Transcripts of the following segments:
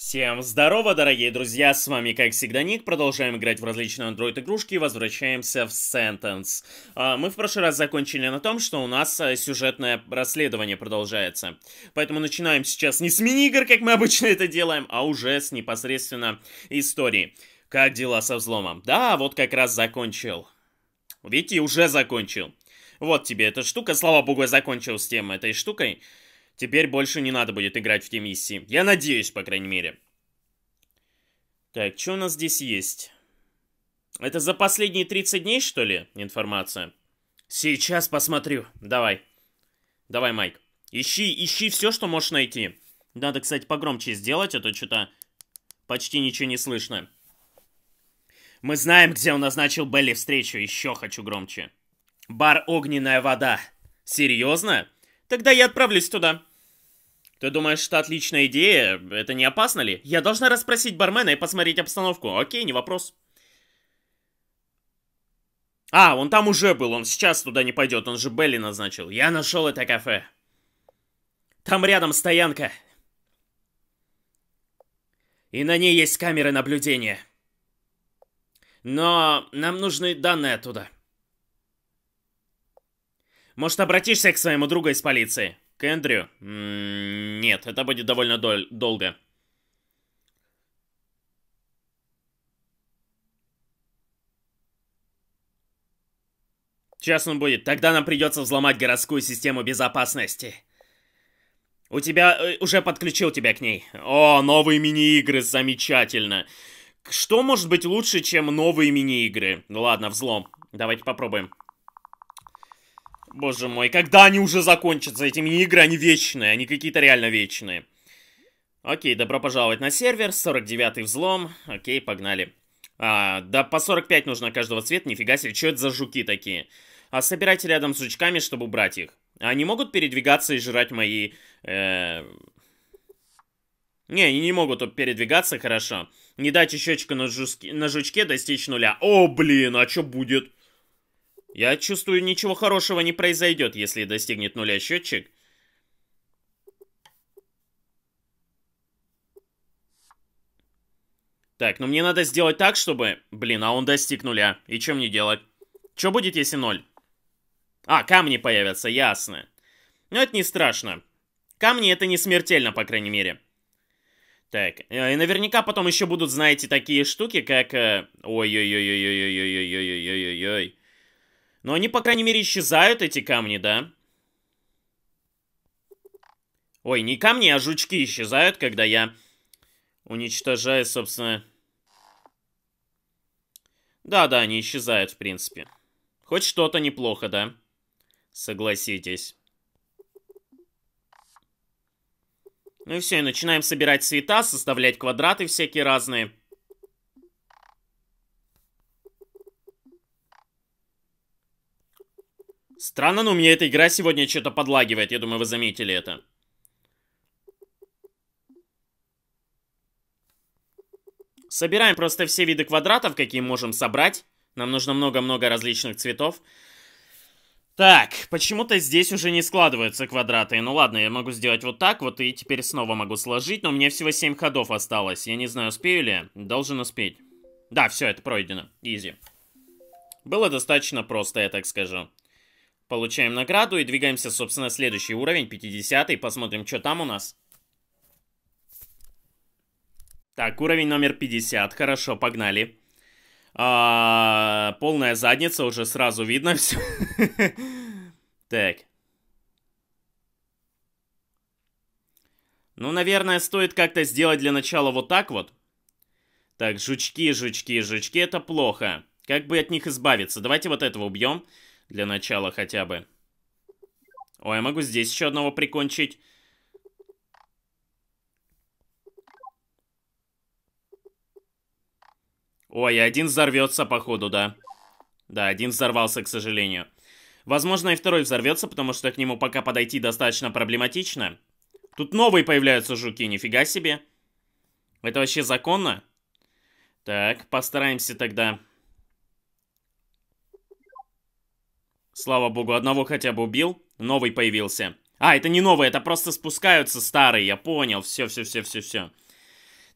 Всем здорово, дорогие друзья, с вами как всегда Ник, продолжаем играть в различные андроид игрушки и возвращаемся в Sentence. А, мы в прошлый раз закончили на том, что у нас э, сюжетное расследование продолжается, поэтому начинаем сейчас не с мини-игр, как мы обычно это делаем, а уже с непосредственно истории. Как дела со взломом? Да, вот как раз закончил. Видите, уже закончил. Вот тебе эта штука, слава богу, я закончил с тем этой штукой. Теперь больше не надо будет играть в те миссии. Я надеюсь, по крайней мере. Так, что у нас здесь есть? Это за последние 30 дней, что ли, информация? Сейчас посмотрю. Давай. Давай, Майк. Ищи, ищи все, что можешь найти. Надо, кстати, погромче сделать, а то что-то почти ничего не слышно. Мы знаем, где он назначил Белли встречу. Еще хочу громче. Бар «Огненная вода». Серьезно? Тогда я отправлюсь туда. Ты думаешь, что отличная идея? Это не опасно ли? Я должна расспросить бармена и посмотреть обстановку. Окей, не вопрос. А, он там уже был, он сейчас туда не пойдет, он же Белли назначил. Я нашел это кафе. Там рядом стоянка. И на ней есть камеры наблюдения. Но нам нужны данные оттуда. Может, обратишься к своему другу из полиции? К Эндрю? нет, это будет довольно дол- долго. Сейчас он будет. Тогда нам придется взломать городскую систему безопасности. У тебя... Э, уже подключил тебя к ней. О, новые мини-игры, замечательно. Что может быть лучше, чем новые мини-игры? Ну ладно, взлом. Давайте попробуем. Боже мой, когда они уже закончатся? Эти мини-игры, они вечные, они какие-то реально вечные. Окей, добро пожаловать на сервер, 49-й взлом. Окей, погнали. А, да по 45 нужно каждого цвета, нифига себе, что это за жуки такие? А собирайте рядом с жучками, чтобы убрать их. А они могут передвигаться и жрать мои... Э... Не, они не могут передвигаться, хорошо. Не дать щечку на, жуски... на жучке достичь нуля. О, блин, а что будет? Я чувствую, ничего хорошего не произойдет, если достигнет нуля счетчик. Так, ну мне надо сделать так, чтобы... Блин, а он достиг нуля. И чем мне делать? Что будет, если ноль? А, камни появятся, ясно. Ну это не страшно. Камни это не смертельно, по крайней мере. Так, э, и наверняка потом еще будут, знаете, такие штуки, как... Э, Ой-ой-ой-ой-ой-ой-ой-ой-ой-ой-ой-ой. Но они, по крайней мере, исчезают, эти камни, да? Ой, не камни, а жучки исчезают, когда я уничтожаю, собственно... Да-да, они исчезают, в принципе. Хоть что-то неплохо, да? Согласитесь. Ну и все, и начинаем собирать цвета, составлять квадраты всякие разные. Странно, но у меня эта игра сегодня что-то подлагивает. Я думаю, вы заметили это. Собираем просто все виды квадратов, какие можем собрать. Нам нужно много-много различных цветов. Так, почему-то здесь уже не складываются квадраты. Ну ладно, я могу сделать вот так вот, и теперь снова могу сложить, но у меня всего 7 ходов осталось. Я не знаю, успею ли. Должен успеть. Да, все, это пройдено. Изи. Было достаточно просто, я так скажу. Получаем награду и двигаемся, собственно, следующий уровень, 50 -й. Посмотрим, что там у нас. Так, уровень номер 50. Хорошо, погнали. А, полная задница, уже сразу видно все. Так. Ну, наверное, стоит как-то сделать для начала вот так вот. Так, жучки, жучки, жучки, это плохо. Как бы от них избавиться? Давайте вот этого Убьем. Для начала хотя бы. Ой, я могу здесь еще одного прикончить. Ой, один взорвется, походу, да. Да, один взорвался, к сожалению. Возможно, и второй взорвется, потому что к нему пока подойти достаточно проблематично. Тут новые появляются жуки, нифига себе. Это вообще законно? Так, постараемся тогда Слава богу, одного хотя бы убил, новый появился. А, это не новый, это просто спускаются старые, я понял, все-все-все-все-все.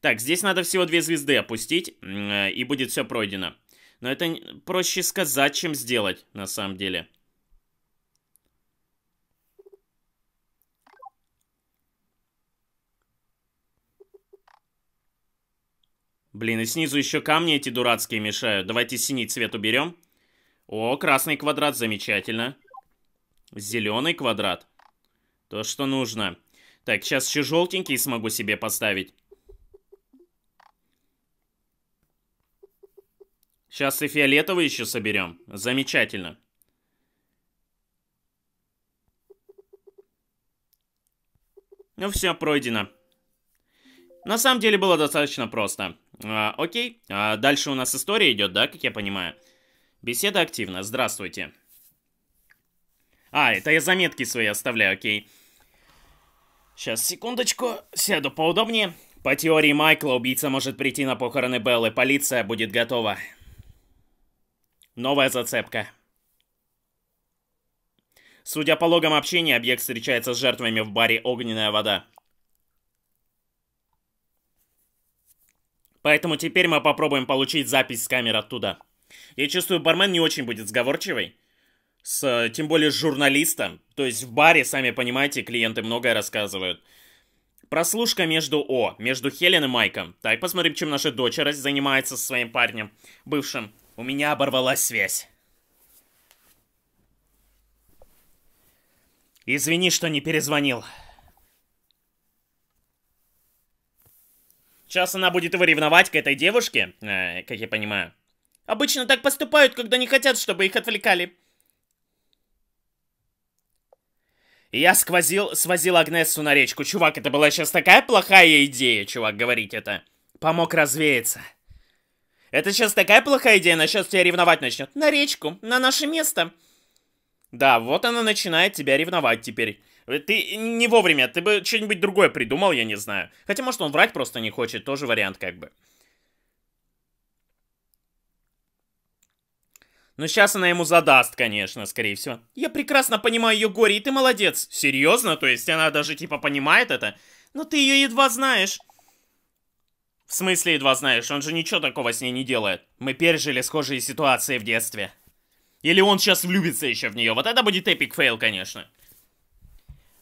Так, здесь надо всего две звезды опустить, э, и будет все пройдено. Но это проще сказать, чем сделать, на самом деле. Блин, и снизу еще камни эти дурацкие мешают. Давайте синий цвет уберем. О, красный квадрат, замечательно. Зеленый квадрат. То, что нужно. Так, сейчас еще желтенький смогу себе поставить. Сейчас и фиолетовый еще соберем. Замечательно. Ну все, пройдено. На самом деле было достаточно просто. А, окей, а дальше у нас история идет, да, как я понимаю? Беседа активна. Здравствуйте. А, это я заметки свои оставляю, окей. Сейчас, секундочку. Сяду поудобнее. По теории Майкла, убийца может прийти на похороны Беллы. Полиция будет готова. Новая зацепка. Судя по логам общения, объект встречается с жертвами в баре «Огненная вода». Поэтому теперь мы попробуем получить запись с камер оттуда. Я чувствую, бармен не очень будет сговорчивый. С, тем более с журналистом. То есть в баре, сами понимаете, клиенты многое рассказывают. Прослушка между О, между Хелен и Майком. Так, посмотрим, чем наша дочера занимается со своим парнем, бывшим. У меня оборвалась связь. Извини, что не перезвонил. Сейчас она будет его ревновать к этой девушке, э, как я понимаю. Обычно так поступают, когда не хотят, чтобы их отвлекали. Я сквозил, свозил Агнесу на речку. Чувак, это была сейчас такая плохая идея, чувак, говорить это. Помог развеяться. Это сейчас такая плохая идея, она сейчас тебя ревновать начнет. На речку, на наше место. Да, вот она начинает тебя ревновать теперь. «Э, ты не вовремя, ты бы что-нибудь другое придумал, я не знаю. Хотя, может, он врать просто не хочет, тоже вариант как бы. Но ну, сейчас она ему задаст, конечно, скорее всего. Я прекрасно понимаю ее горе, и ты молодец. Серьезно? То есть она даже типа понимает это? Но ты ее едва знаешь. В смысле едва знаешь? Он же ничего такого с ней не делает. Мы пережили схожие ситуации в детстве. Или он сейчас влюбится еще в нее. Вот это будет эпик фейл, конечно.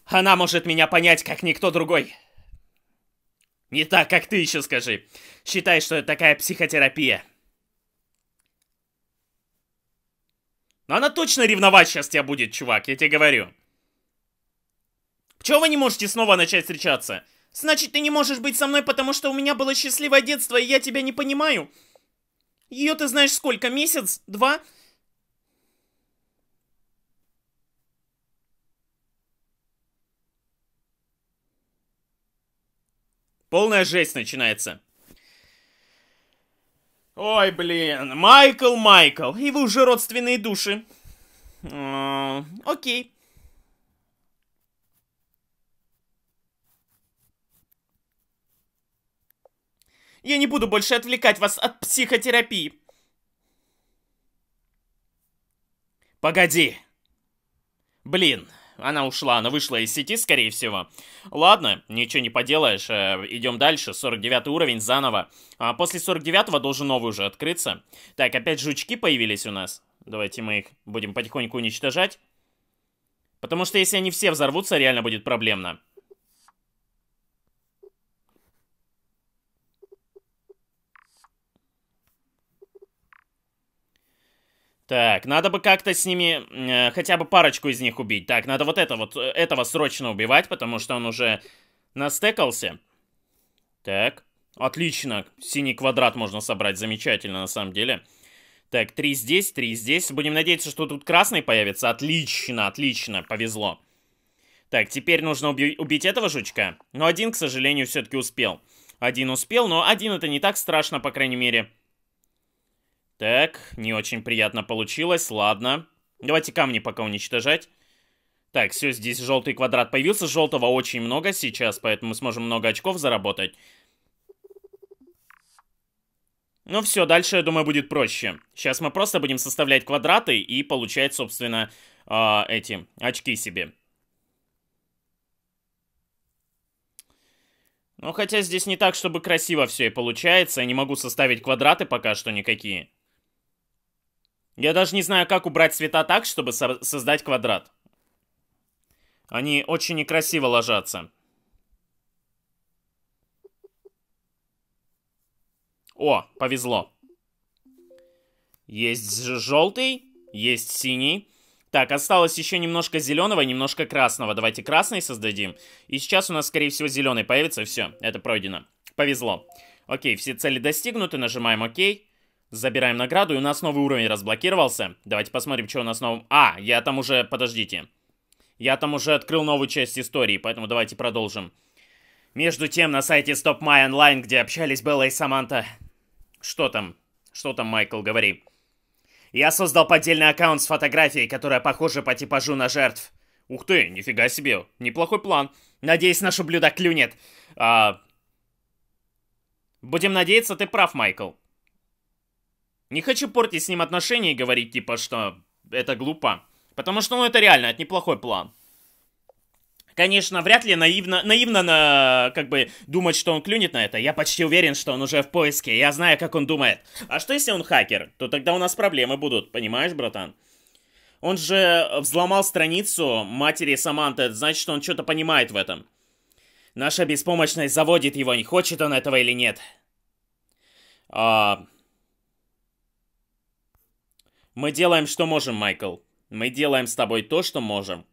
Она может меня понять, как никто другой. Не так, как ты еще скажи. Считай, что это такая психотерапия. Но она точно ревновать сейчас тебя будет, чувак, я тебе говорю. Почему вы не можете снова начать встречаться? Значит, ты не можешь быть со мной, потому что у меня было счастливое детство, и я тебя не понимаю. Ее ты знаешь сколько? Месяц? Два? Полная жесть начинается. Ой, блин, Майкл, Майкл, и вы уже родственные души. А, окей. Я не буду больше отвлекать вас от психотерапии. Погоди. Блин. Она ушла, она вышла из сети, скорее всего. Ладно, ничего не поделаешь, э, идем дальше. 49 уровень, заново. А после 49 должен новый уже открыться. Так, опять жучки появились у нас. Давайте мы их будем потихоньку уничтожать. Потому что если они все взорвутся, реально будет проблемно. Так, надо бы как-то с ними, э, хотя бы парочку из них убить. Так, надо вот это вот, э, этого срочно убивать, потому что он уже настекался. Так, отлично, синий квадрат можно собрать, замечательно на самом деле. Так, три здесь, три здесь. Будем надеяться, что тут красный появится. Отлично, отлично, повезло. Так, теперь нужно уби убить этого жучка. Но один, к сожалению, все-таки успел. Один успел, но один это не так страшно, по крайней мере. Так, не очень приятно получилось, ладно. Давайте камни пока уничтожать. Так, все, здесь желтый квадрат появился. Желтого очень много сейчас, поэтому мы сможем много очков заработать. Ну все, дальше, я думаю, будет проще. Сейчас мы просто будем составлять квадраты и получать, собственно, э, эти очки себе. Ну, хотя здесь не так, чтобы красиво все и получается. Я не могу составить квадраты пока что никакие. Я даже не знаю, как убрать цвета так, чтобы со создать квадрат. Они очень некрасиво ложатся. О, повезло. Есть желтый, есть синий. Так, осталось еще немножко зеленого и немножко красного. Давайте красный создадим. И сейчас у нас, скорее всего, зеленый появится. Все, это пройдено. Повезло. Окей, все цели достигнуты. Нажимаем ОК. Забираем награду, и у нас новый уровень разблокировался. Давайте посмотрим, что у нас новым... А, я там уже... Подождите. Я там уже открыл новую часть истории, поэтому давайте продолжим. Между тем, на сайте Stop My Online, где общались Белла и Саманта... Что там? Что там, Майкл, говори. Я создал поддельный аккаунт с фотографией, которая похожа по типажу на жертв. Ух ты, нифига себе, неплохой план. Надеюсь, наше блюдо клюнет. А... Будем надеяться, ты прав, Майкл. Не хочу портить с ним отношения и говорить, типа, что это глупо. Потому что, ну, это реально, это неплохой план. Конечно, вряд ли наивно, наивно на, как бы думать, что он клюнет на это. Я почти уверен, что он уже в поиске. Я знаю, как он думает. А что если он хакер? То тогда у нас проблемы будут, понимаешь, братан? Он же взломал страницу матери Саманты. значит, что он что-то понимает в этом. Наша беспомощность заводит его, не хочет он этого или нет. А, мы делаем, что можем, Майкл. Мы делаем с тобой то, что можем.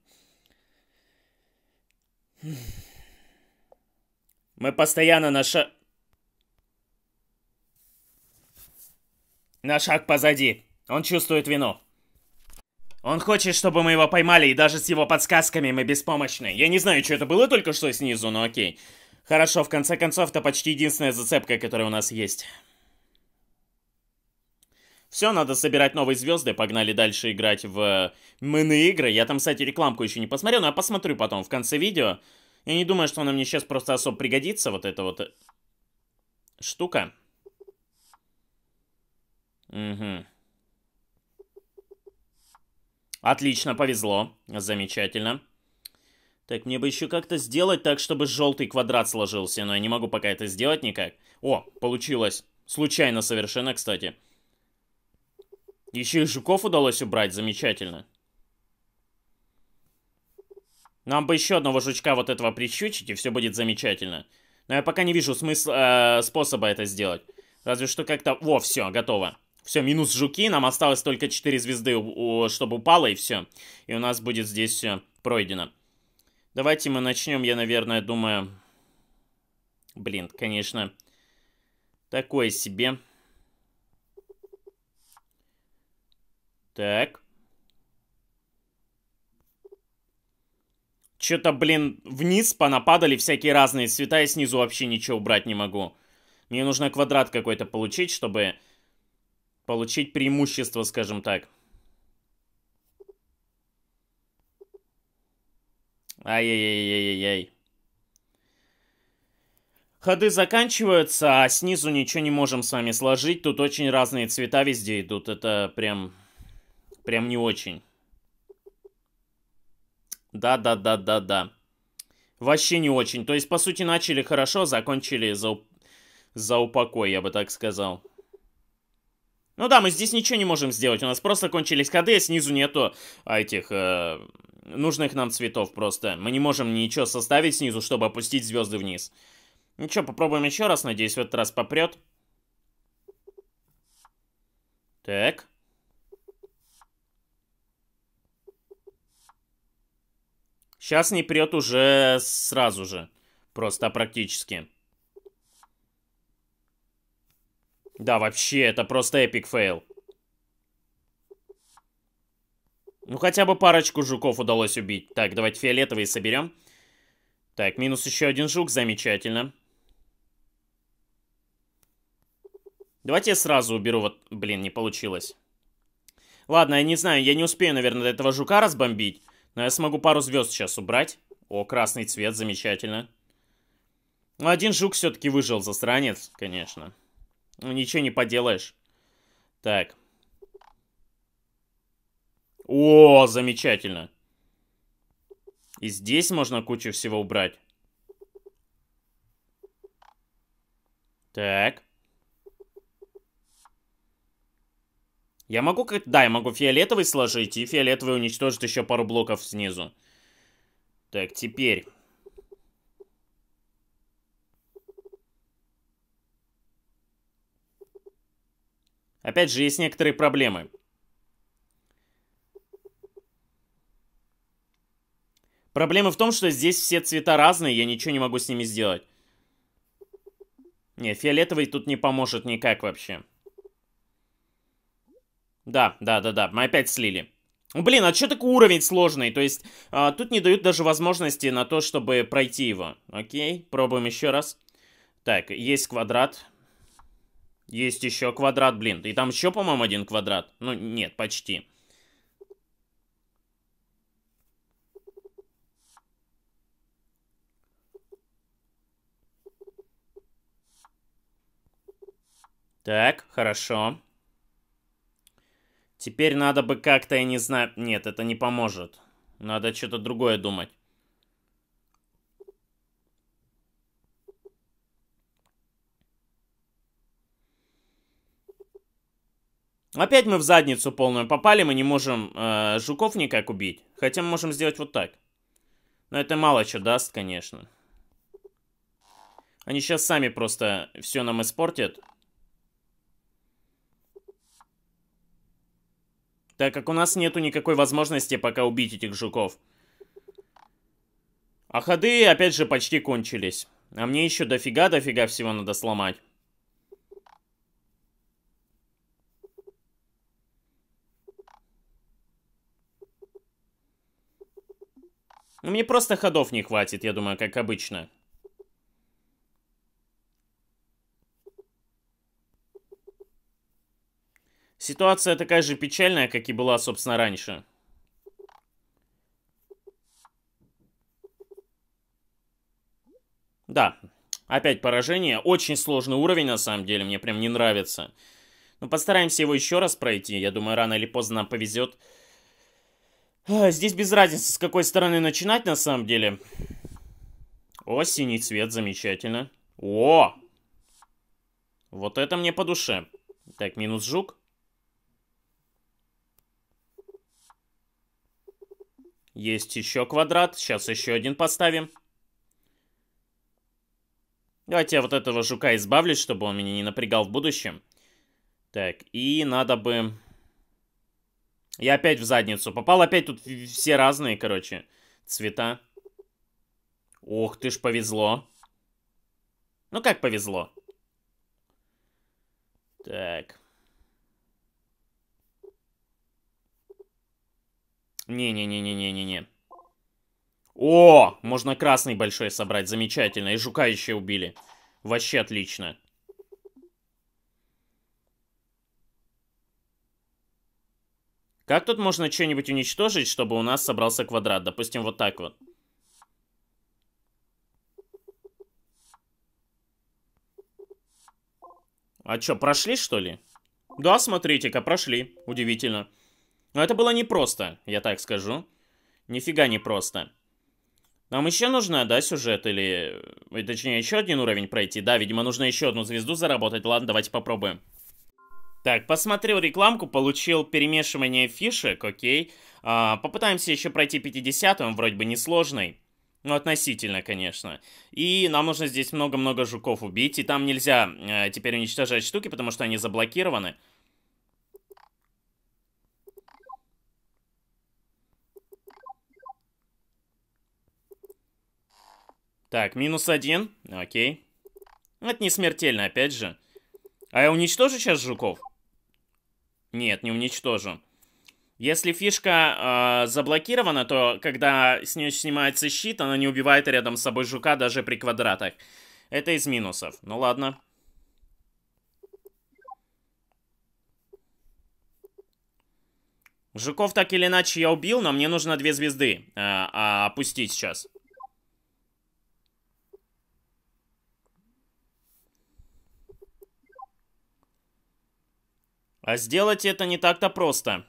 Мы постоянно на ша... На шаг позади. Он чувствует вину. Он хочет, чтобы мы его поймали, и даже с его подсказками мы беспомощны. Я не знаю, что это было только что снизу, но окей. Хорошо, в конце концов, это почти единственная зацепка, которая у нас есть. Все, надо собирать новые звезды, погнали дальше играть в э, мны игры. Я там, кстати, рекламку еще не посмотрел, но я посмотрю потом в конце видео. Я не думаю, что она мне сейчас просто особо пригодится, вот эта вот э, штука. Угу. Отлично, повезло. Замечательно. Так, мне бы еще как-то сделать так, чтобы желтый квадрат сложился, но я не могу пока это сделать никак. О, получилось. Случайно совершенно, кстати. Кстати. Еще и жуков удалось убрать, замечательно. Нам бы еще одного жучка вот этого прищучить, и все будет замечательно. Но я пока не вижу смысла, э, способа это сделать. Разве что как-то... Во, все, готово. Все, минус жуки, нам осталось только 4 звезды, чтобы упало, и все. И у нас будет здесь все пройдено. Давайте мы начнем, я, наверное, думаю... Блин, конечно, такое себе... Так. Что-то, блин, вниз понападали всякие разные цвета, и снизу вообще ничего убрать не могу. Мне нужно квадрат какой-то получить, чтобы получить преимущество, скажем так. Ай-яй-яй-яй-яй. Ходы заканчиваются, а снизу ничего не можем с вами сложить. Тут очень разные цвета везде идут. Это прям Прям не очень. Да-да-да-да-да. Вообще не очень. То есть, по сути, начали хорошо, закончили за, за упокой, я бы так сказал. Ну да, мы здесь ничего не можем сделать. У нас просто кончились ходы, а снизу нету а, этих... Э, нужных нам цветов просто. Мы не можем ничего составить снизу, чтобы опустить звезды вниз. Ничего, ну попробуем еще раз. Надеюсь, в этот раз попрет. Так. Сейчас не прет уже сразу же. Просто практически. Да, вообще, это просто эпик фейл. Ну, хотя бы парочку жуков удалось убить. Так, давайте фиолетовые соберем. Так, минус еще один жук, замечательно. Давайте я сразу уберу, вот, блин, не получилось. Ладно, я не знаю, я не успею, наверное, до этого жука разбомбить. Но я смогу пару звезд сейчас убрать. О, красный цвет, замечательно. Ну, один жук все-таки выжил, засранец, конечно. Ну, ничего не поделаешь. Так. О, замечательно. И здесь можно кучу всего убрать. Так. Я могу как... Да, я могу фиолетовый сложить и фиолетовый уничтожит еще пару блоков снизу. Так, теперь... Опять же, есть некоторые проблемы. Проблема в том, что здесь все цвета разные, я ничего не могу с ними сделать. Не, фиолетовый тут не поможет никак вообще. Да, да, да, да, мы опять слили. Блин, а что такой уровень сложный? То есть, а, тут не дают даже возможности на то, чтобы пройти его. Окей, пробуем еще раз. Так, есть квадрат. Есть еще квадрат, блин. И там еще, по-моему, один квадрат. Ну, нет, почти. Так, хорошо. Теперь надо бы как-то, я не знаю... Нет, это не поможет. Надо что-то другое думать. Опять мы в задницу полную попали, мы не можем э, жуков никак убить. Хотя мы можем сделать вот так. Но это мало что даст, конечно. Они сейчас сами просто все нам испортят. так как у нас нету никакой возможности пока убить этих жуков. А ходы, опять же, почти кончились. А мне еще дофига-дофига всего надо сломать. Ну, мне просто ходов не хватит, я думаю, как обычно. Ситуация такая же печальная, как и была, собственно, раньше. Да, опять поражение. Очень сложный уровень, на самом деле, мне прям не нравится. Но постараемся его еще раз пройти. Я думаю, рано или поздно нам повезет. А, здесь без разницы, с какой стороны начинать, на самом деле. О, синий цвет, замечательно. О! Вот это мне по душе. Так, минус жук. Есть еще квадрат. Сейчас еще один поставим. Давайте я вот этого жука избавлюсь, чтобы он меня не напрягал в будущем. Так, и надо бы... Я опять в задницу. Попал опять тут все разные, короче, цвета. Ох, ты ж повезло. Ну как повезло? Так. Не-не-не-не-не-не-не. О, можно красный большой собрать, замечательно. И жука еще убили. Вообще отлично. Как тут можно что-нибудь уничтожить, чтобы у нас собрался квадрат? Допустим, вот так вот. А что, прошли что ли? Да, смотрите-ка, прошли. Удивительно. Но это было непросто, я так скажу. Нифига не просто. Нам еще нужна, да, сюжет или... Точнее, еще один уровень пройти. Да, видимо, нужно еще одну звезду заработать. Ладно, давайте попробуем. Так, посмотрел рекламку, получил перемешивание фишек, окей. А, попытаемся еще пройти 50 он вроде бы несложный. Ну, относительно, конечно. И нам нужно здесь много-много жуков убить, и там нельзя э, теперь уничтожать штуки, потому что они заблокированы. Так, минус один. Окей. Это не смертельно, опять же. А я уничтожу сейчас жуков? Нет, не уничтожу. Если фишка э, заблокирована, то когда с нее снимается щит, она не убивает рядом с собой жука даже при квадратах. Это из минусов. Ну ладно. Жуков так или иначе я убил, но мне нужно две звезды э, опустить сейчас. А сделать это не так-то просто.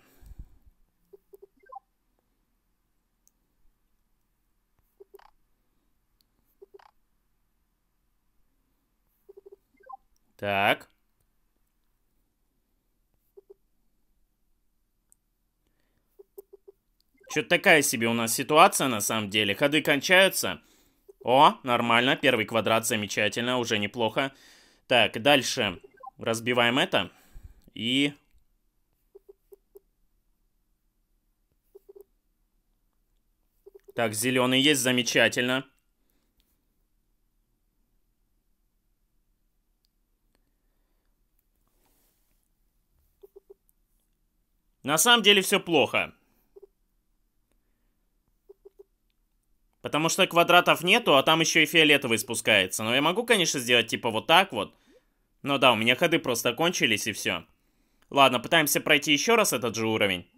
Так. Что-то такая себе у нас ситуация на самом деле. Ходы кончаются. О, нормально. Первый квадрат замечательно, уже неплохо. Так, дальше разбиваем это и... Так, зеленый есть, замечательно. На самом деле все плохо. Потому что квадратов нету, а там еще и фиолетовый спускается. Но я могу, конечно, сделать типа вот так вот. Но да, у меня ходы просто кончились и все. Ладно, пытаемся пройти еще раз этот же уровень.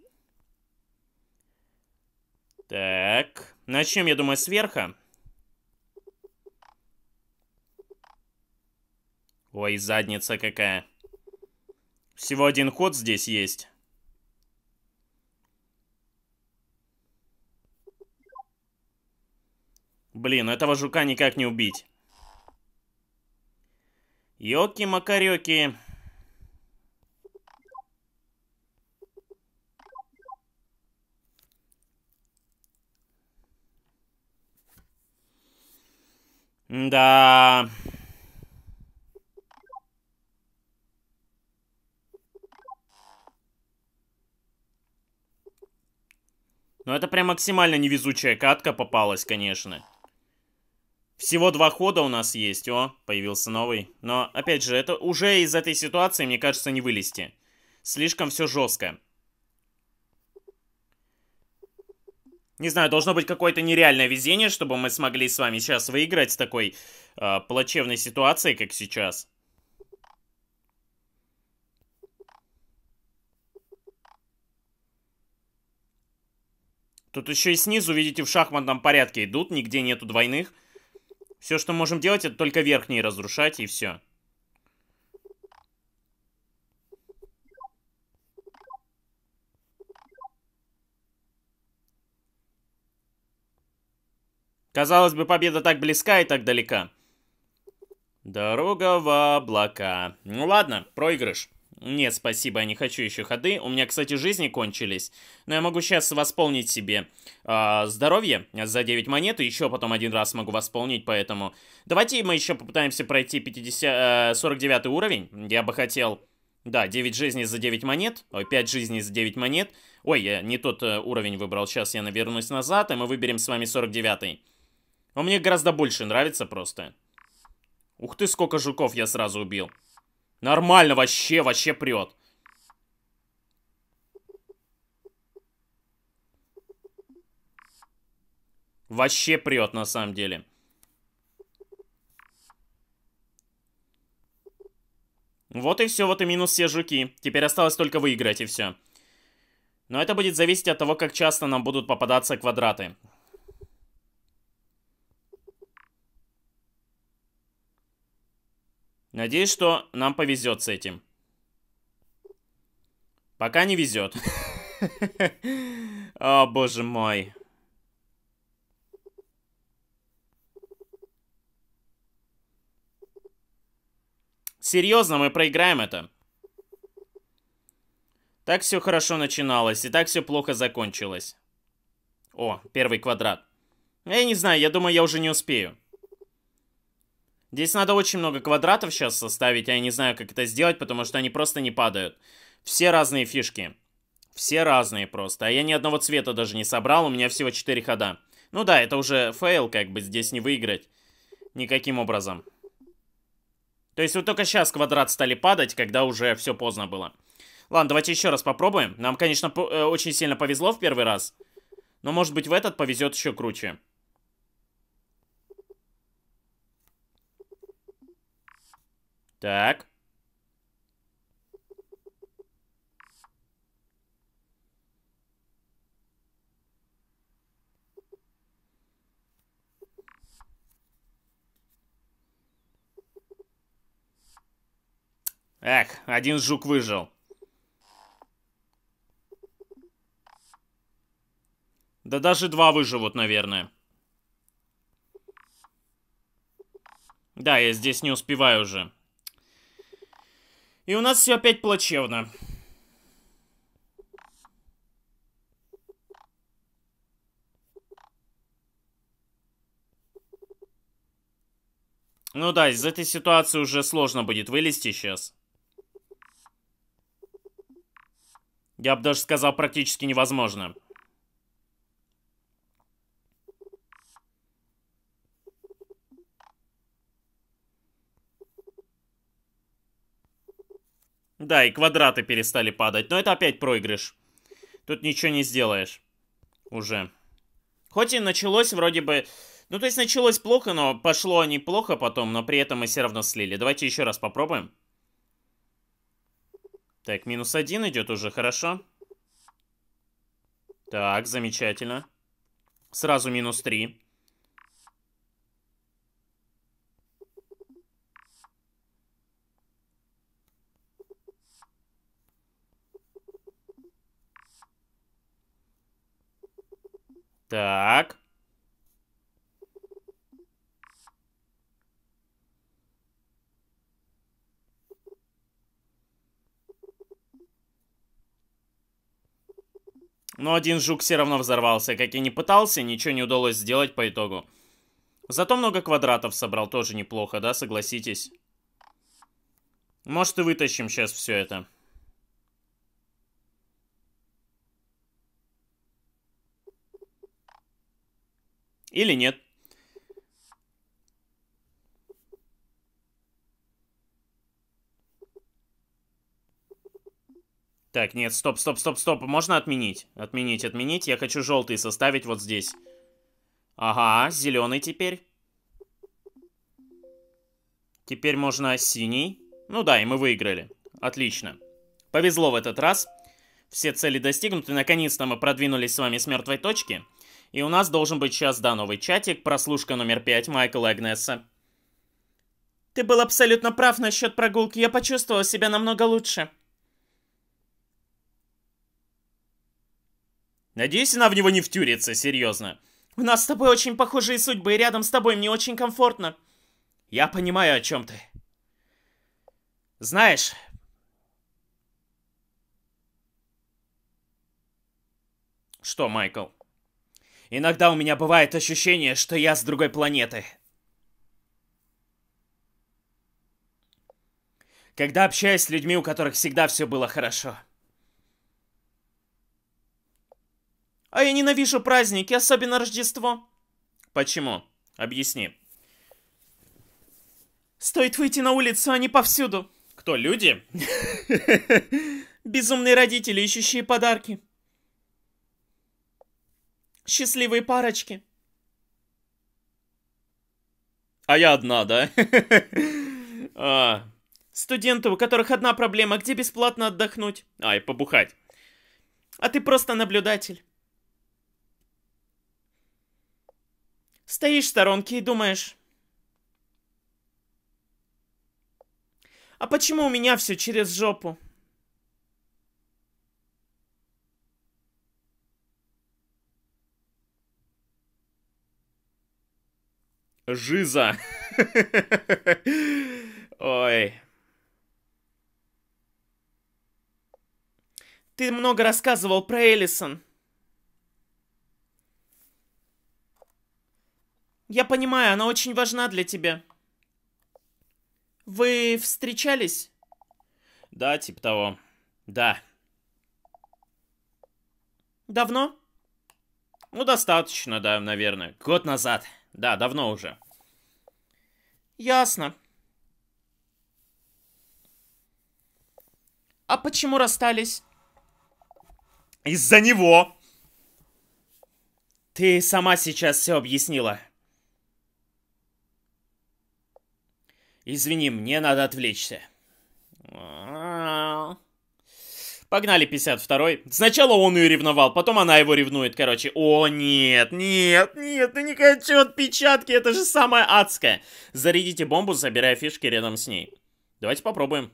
Так, начнем, я думаю, сверху. Ой, задница какая. Всего один ход здесь есть. Блин, ну этого жука никак не убить. Ёки-макарёки. Да. Но ну, это прям максимально невезучая катка попалась, конечно. Всего два хода у нас есть. О, появился новый. Но, опять же, это уже из этой ситуации, мне кажется, не вылезти. Слишком все жестко. Не знаю, должно быть какое-то нереальное везение, чтобы мы смогли с вами сейчас выиграть с такой э, плачевной ситуацией, как сейчас. Тут еще и снизу, видите, в шахматном порядке идут, нигде нету двойных. Все, что можем делать, это только верхние разрушать и все. Казалось бы, победа так близка и так далека. Дорога в облака. Ну ладно, проигрыш. Нет, спасибо, я не хочу еще ходы. У меня, кстати, жизни кончились. Но я могу сейчас восполнить себе э, здоровье за 9 монет. И еще потом один раз могу восполнить, поэтому... Давайте мы еще попытаемся пройти 50, э, 49 уровень. Я бы хотел... Да, 9 жизней за 9 монет. Ой, 5 жизней за 9 монет. Ой, я не тот э, уровень выбрал. Сейчас я навернусь назад, и мы выберем с вами 49 -й. Но мне гораздо больше нравится просто. Ух ты, сколько жуков я сразу убил. Нормально, вообще, вообще прет. Вообще прет, на самом деле. Вот и все, вот и минус все жуки. Теперь осталось только выиграть и все. Но это будет зависеть от того, как часто нам будут попадаться квадраты. Надеюсь, что нам повезет с этим. Пока не везет. О, боже мой. Серьезно, мы проиграем это. Так все хорошо начиналось, и так все плохо закончилось. О, первый квадрат. Я не знаю, я думаю, я уже не успею. Здесь надо очень много квадратов сейчас составить, я не знаю, как это сделать, потому что они просто не падают. Все разные фишки. Все разные просто. А я ни одного цвета даже не собрал, у меня всего 4 хода. Ну да, это уже фейл, как бы здесь не выиграть. Никаким образом. То есть вот только сейчас квадрат стали падать, когда уже все поздно было. Ладно, давайте еще раз попробуем. Нам, конечно, э, очень сильно повезло в первый раз. Но, может быть, в этот повезет еще круче. Так. Эх, один жук выжил. Да даже два выживут, наверное. Да, я здесь не успеваю уже. И у нас все опять плачевно. Ну да, из этой ситуации уже сложно будет вылезти сейчас. Я бы даже сказал, практически невозможно. Да, и квадраты перестали падать. Но это опять проигрыш. Тут ничего не сделаешь. Уже. Хоть и началось вроде бы... Ну, то есть началось плохо, но пошло неплохо потом, но при этом мы все равно слили. Давайте еще раз попробуем. Так, минус один идет уже, хорошо. Так, замечательно. Сразу минус три. Так. Но один жук все равно взорвался. Как и не пытался, ничего не удалось сделать по итогу. Зато много квадратов собрал, тоже неплохо, да, согласитесь? Может и вытащим сейчас все это. Или нет? Так, нет, стоп, стоп, стоп, стоп. Можно отменить? Отменить, отменить. Я хочу желтый составить вот здесь. Ага, зеленый теперь. Теперь можно синий. Ну да, и мы выиграли. Отлично. Повезло в этот раз. Все цели достигнуты. Наконец-то мы продвинулись с вами с мертвой точки. И у нас должен быть сейчас, да, новый чатик, прослушка номер пять Майкла Агнеса. Ты был абсолютно прав насчет прогулки, я почувствовал себя намного лучше. Надеюсь, она в него не втюрится, серьезно. У нас с тобой очень похожие судьбы, и рядом с тобой мне очень комфортно. Я понимаю, о чем ты. Знаешь... Что, Майкл? Иногда у меня бывает ощущение, что я с другой планеты. Когда общаюсь с людьми, у которых всегда все было хорошо. А я ненавижу праздники, особенно Рождество. Почему? Объясни. Стоит выйти на улицу, они повсюду. Кто, люди? Безумные родители, ищущие подарки. Счастливые парочки. А я одна, да? а, студенты, у которых одна проблема, где бесплатно отдохнуть? Ай, побухать. А ты просто наблюдатель. Стоишь в сторонке и думаешь... А почему у меня все через жопу? Жиза. Ой. Ты много рассказывал про Эллисон. Я понимаю, она очень важна для тебя. Вы встречались? Да, типа того. Да. Давно? Ну, достаточно, да, наверное. Год назад. Да, давно уже. Ясно. А почему расстались? Из-за него. Ты сама сейчас все объяснила. Извини, мне надо отвлечься. А. Погнали 52-й. Сначала он ее ревновал, потом она его ревнует, короче. О, нет, нет, нет, я не хочу отпечатки, это же самое адское. Зарядите бомбу, забирая фишки рядом с ней. Давайте попробуем.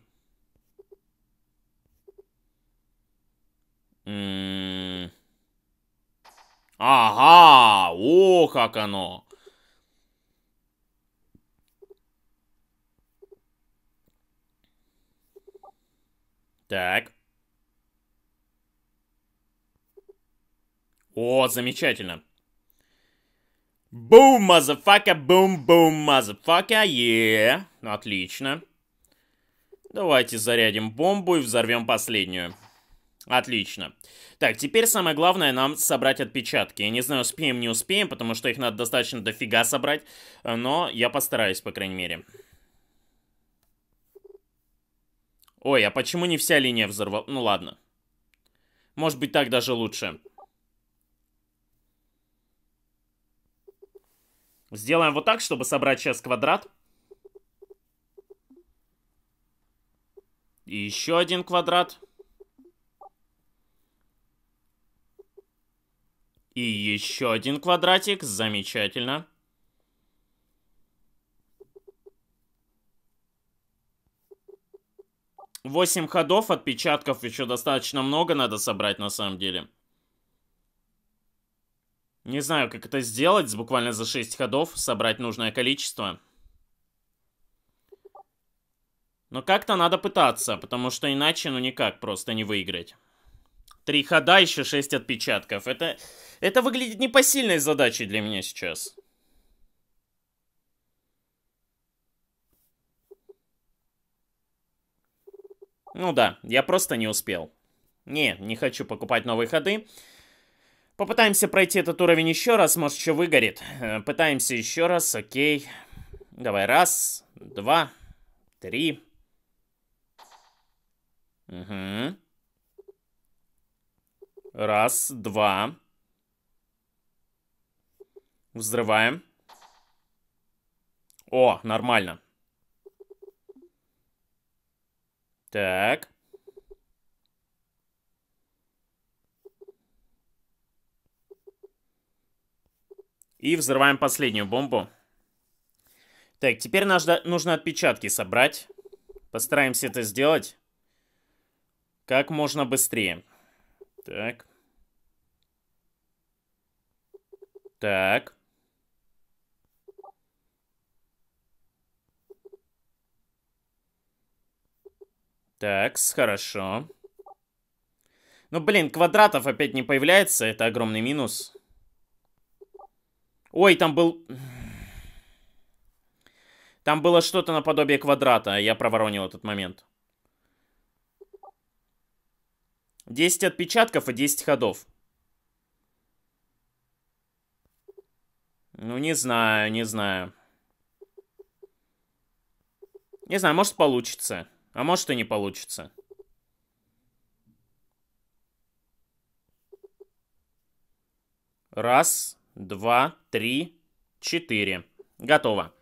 М-м-м. Ага, о, как оно. Так. О, замечательно. Бум, мазафака, бум, бум, мазафака, е. Отлично. Давайте зарядим бомбу и взорвем последнюю. Отлично. Так, теперь самое главное нам собрать отпечатки. Я не знаю, успеем, не успеем, потому что их надо достаточно дофига собрать. Но я постараюсь, по крайней мере. Ой, а почему не вся линия взорвала? Ну ладно. Может быть, так даже лучше. Сделаем вот так, чтобы собрать сейчас квадрат. И еще один квадрат. И еще один квадратик. Замечательно. Восемь ходов, отпечатков еще достаточно много надо собрать на самом деле. Не знаю, как это сделать, буквально за 6 ходов собрать нужное количество. Но как-то надо пытаться, потому что иначе ну никак просто не выиграть. Три хода, еще шесть отпечатков. Это, это выглядит непосильной задачей для меня сейчас. Ну да, я просто не успел. Не, не хочу покупать новые ходы. Попытаемся пройти этот уровень еще раз, может, еще выгорит. Э, пытаемся еще раз, окей. Давай, раз, два, три. Угу. Раз, два. Взрываем. О, нормально. Так. И взрываем последнюю бомбу. Так, теперь нужно, нужно отпечатки собрать. Постараемся это сделать как можно быстрее. Так. Так. Так, хорошо. Ну, блин, квадратов опять не появляется, это огромный минус. Ой, там был... Там было что-то наподобие квадрата. Я проворонил этот момент. 10 отпечатков и 10 ходов. Ну, не знаю, не знаю. Не знаю, может получится. А может и не получится. Раз два, три, четыре. Готово.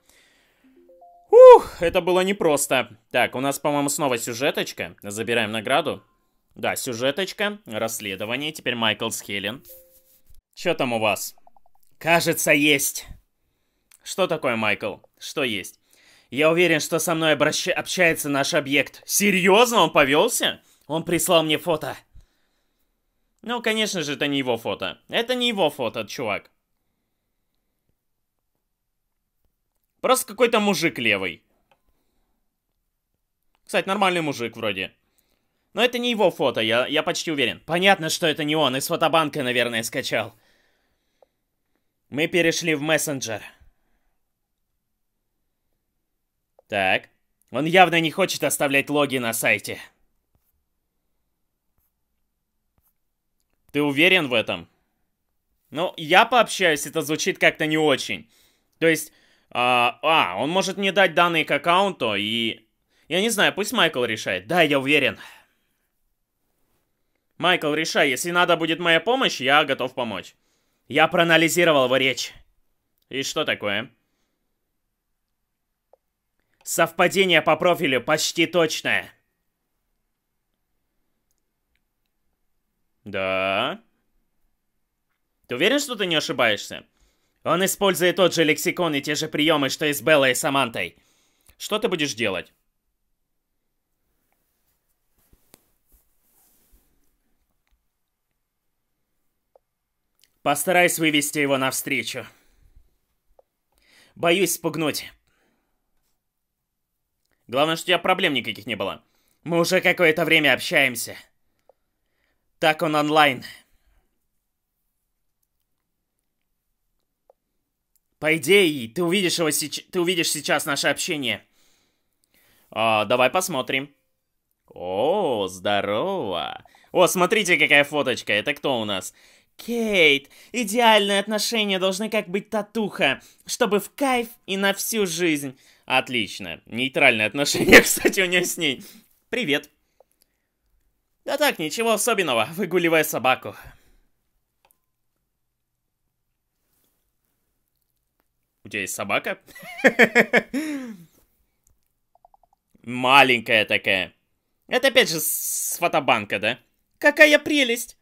Ух, это было непросто. Так, у нас, по-моему, снова сюжеточка. Забираем награду. Да, сюжеточка, расследование. Теперь Майкл с Хелен. Что там у вас? Кажется, есть. Что такое, Майкл? Что есть? Я уверен, что со мной обращ... общается наш объект. Серьезно? Он повелся? Он прислал мне фото. Ну, конечно же, это не его фото. Это не его фото, чувак. Просто какой-то мужик левый. Кстати, нормальный мужик вроде. Но это не его фото, я, я почти уверен. Понятно, что это не он, из фотобанка, наверное, скачал. Мы перешли в мессенджер. Так. Он явно не хочет оставлять логи на сайте. Ты уверен в этом? Ну, я пообщаюсь, это звучит как-то не очень. То есть, а, а, он может мне дать данные к аккаунту и... Я не знаю, пусть Майкл решает. Да, я уверен. Майкл, решай, если надо будет моя помощь, я готов помочь. Я проанализировал его речь. И что такое? Совпадение по профилю почти точное. Да. Ты уверен, что ты не ошибаешься? Он использует тот же лексикон и те же приемы, что и с Беллой и Самантой. Что ты будешь делать? Постараюсь вывести его навстречу. Боюсь спугнуть. Главное, что у тебя проблем никаких не было. Мы уже какое-то время общаемся. Так он онлайн. По идее, ты увидишь его сейчас, ты увидишь сейчас наше общение. А, давай посмотрим. О, здорово. О, смотрите, какая фоточка. Это кто у нас? Кейт, идеальные отношения должны как быть татуха, чтобы в кайф и на всю жизнь. Отлично. Нейтральные отношения, кстати, у нее с ней. Привет. Да так, ничего особенного, выгуливая собаку. У тебя есть собака? Маленькая такая. Это опять же с фотобанка, да? Какая прелесть!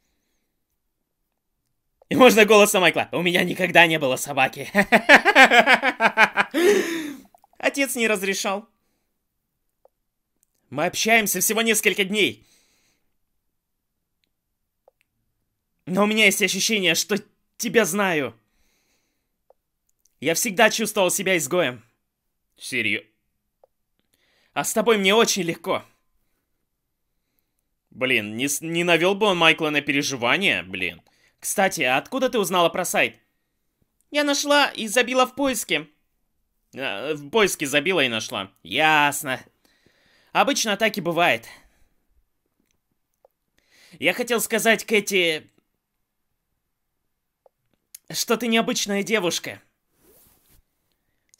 И можно голосом Майкла. У меня никогда не было собаки. Отец не разрешал. Мы общаемся всего несколько дней. Но у меня есть ощущение, что тебя знаю. Я всегда чувствовал себя изгоем. Серьё... А с тобой мне очень легко. Блин, не, не навел бы он Майкла на переживания, блин. Кстати, а откуда ты узнала про сайт? Я нашла и забила в поиске. А, в поиске забила и нашла. Ясно. Обычно так и бывает. Я хотел сказать Кэти, что ты необычная девушка.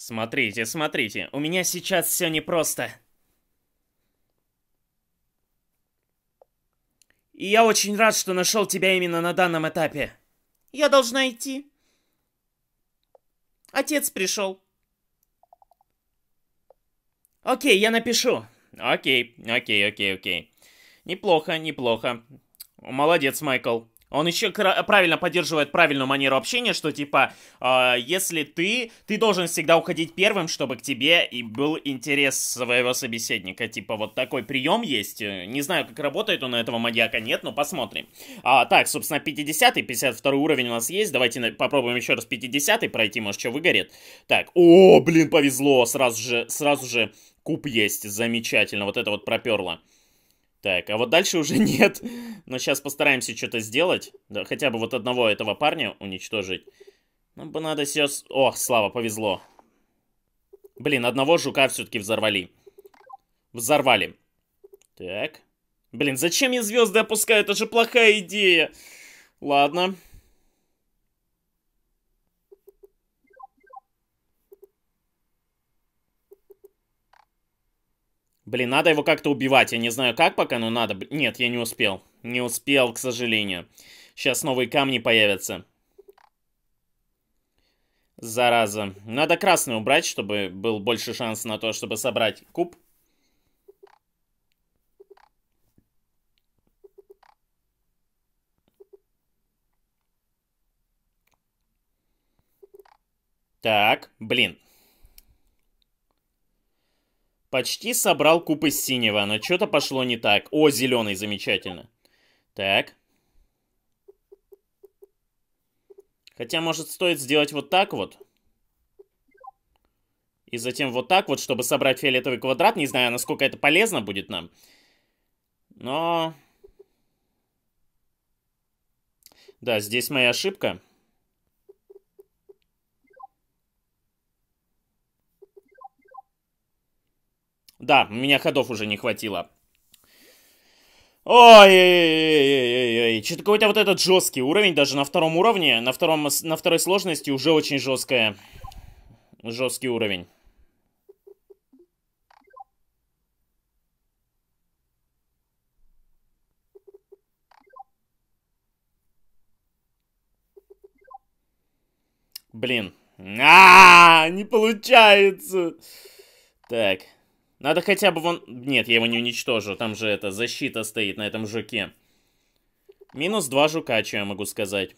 Смотрите, смотрите, у меня сейчас все непросто. И я очень рад, что нашел тебя именно на данном этапе. Я должна идти. Отец пришел. Окей, я напишу. Окей, окей, окей, окей. Неплохо, неплохо. Молодец, Майкл. Он еще правильно поддерживает правильную манеру общения, что типа, э, если ты, ты должен всегда уходить первым, чтобы к тебе и был интерес своего собеседника. Типа вот такой прием есть. Э, не знаю, как работает он, этого маньяка нет, но посмотрим. А, так, собственно, 50 и 52 уровень у нас есть. Давайте попробуем еще раз 50 пройти, может, что выгорит. Так, о, блин, повезло, сразу же, сразу же куб есть, замечательно, вот это вот проперло. Так, а вот дальше уже нет. Но сейчас постараемся что-то сделать. Да, хотя бы вот одного этого парня уничтожить. Нам бы надо сейчас... О, слава, повезло. Блин, одного жука все-таки взорвали. Взорвали. Так. Блин, зачем я звезды опускаю? Это же плохая идея. Ладно. Блин, надо его как-то убивать. Я не знаю как пока, но надо. Нет, я не успел. Не успел, к сожалению. Сейчас новые камни появятся. Зараза. Надо красный убрать, чтобы был больше шанс на то, чтобы собрать куб. Так, блин, Почти собрал купы синего, но что-то пошло не так. О, зеленый, замечательно. Так. Хотя, может, стоит сделать вот так вот. И затем вот так вот, чтобы собрать фиолетовый квадрат. Не знаю, насколько это полезно будет нам. Но... Да, здесь моя ошибка. Да, у меня ходов уже не хватило. Ой, что-то какой-то вот этот жесткий уровень, даже на втором уровне, на, втором, на второй сложности уже очень жесткая. Жесткий уровень. Блин. А, -а, а, не получается. Так. Надо хотя бы вон... Нет, я его не уничтожу. Там же это защита стоит на этом жуке. Минус два жука, что я могу сказать.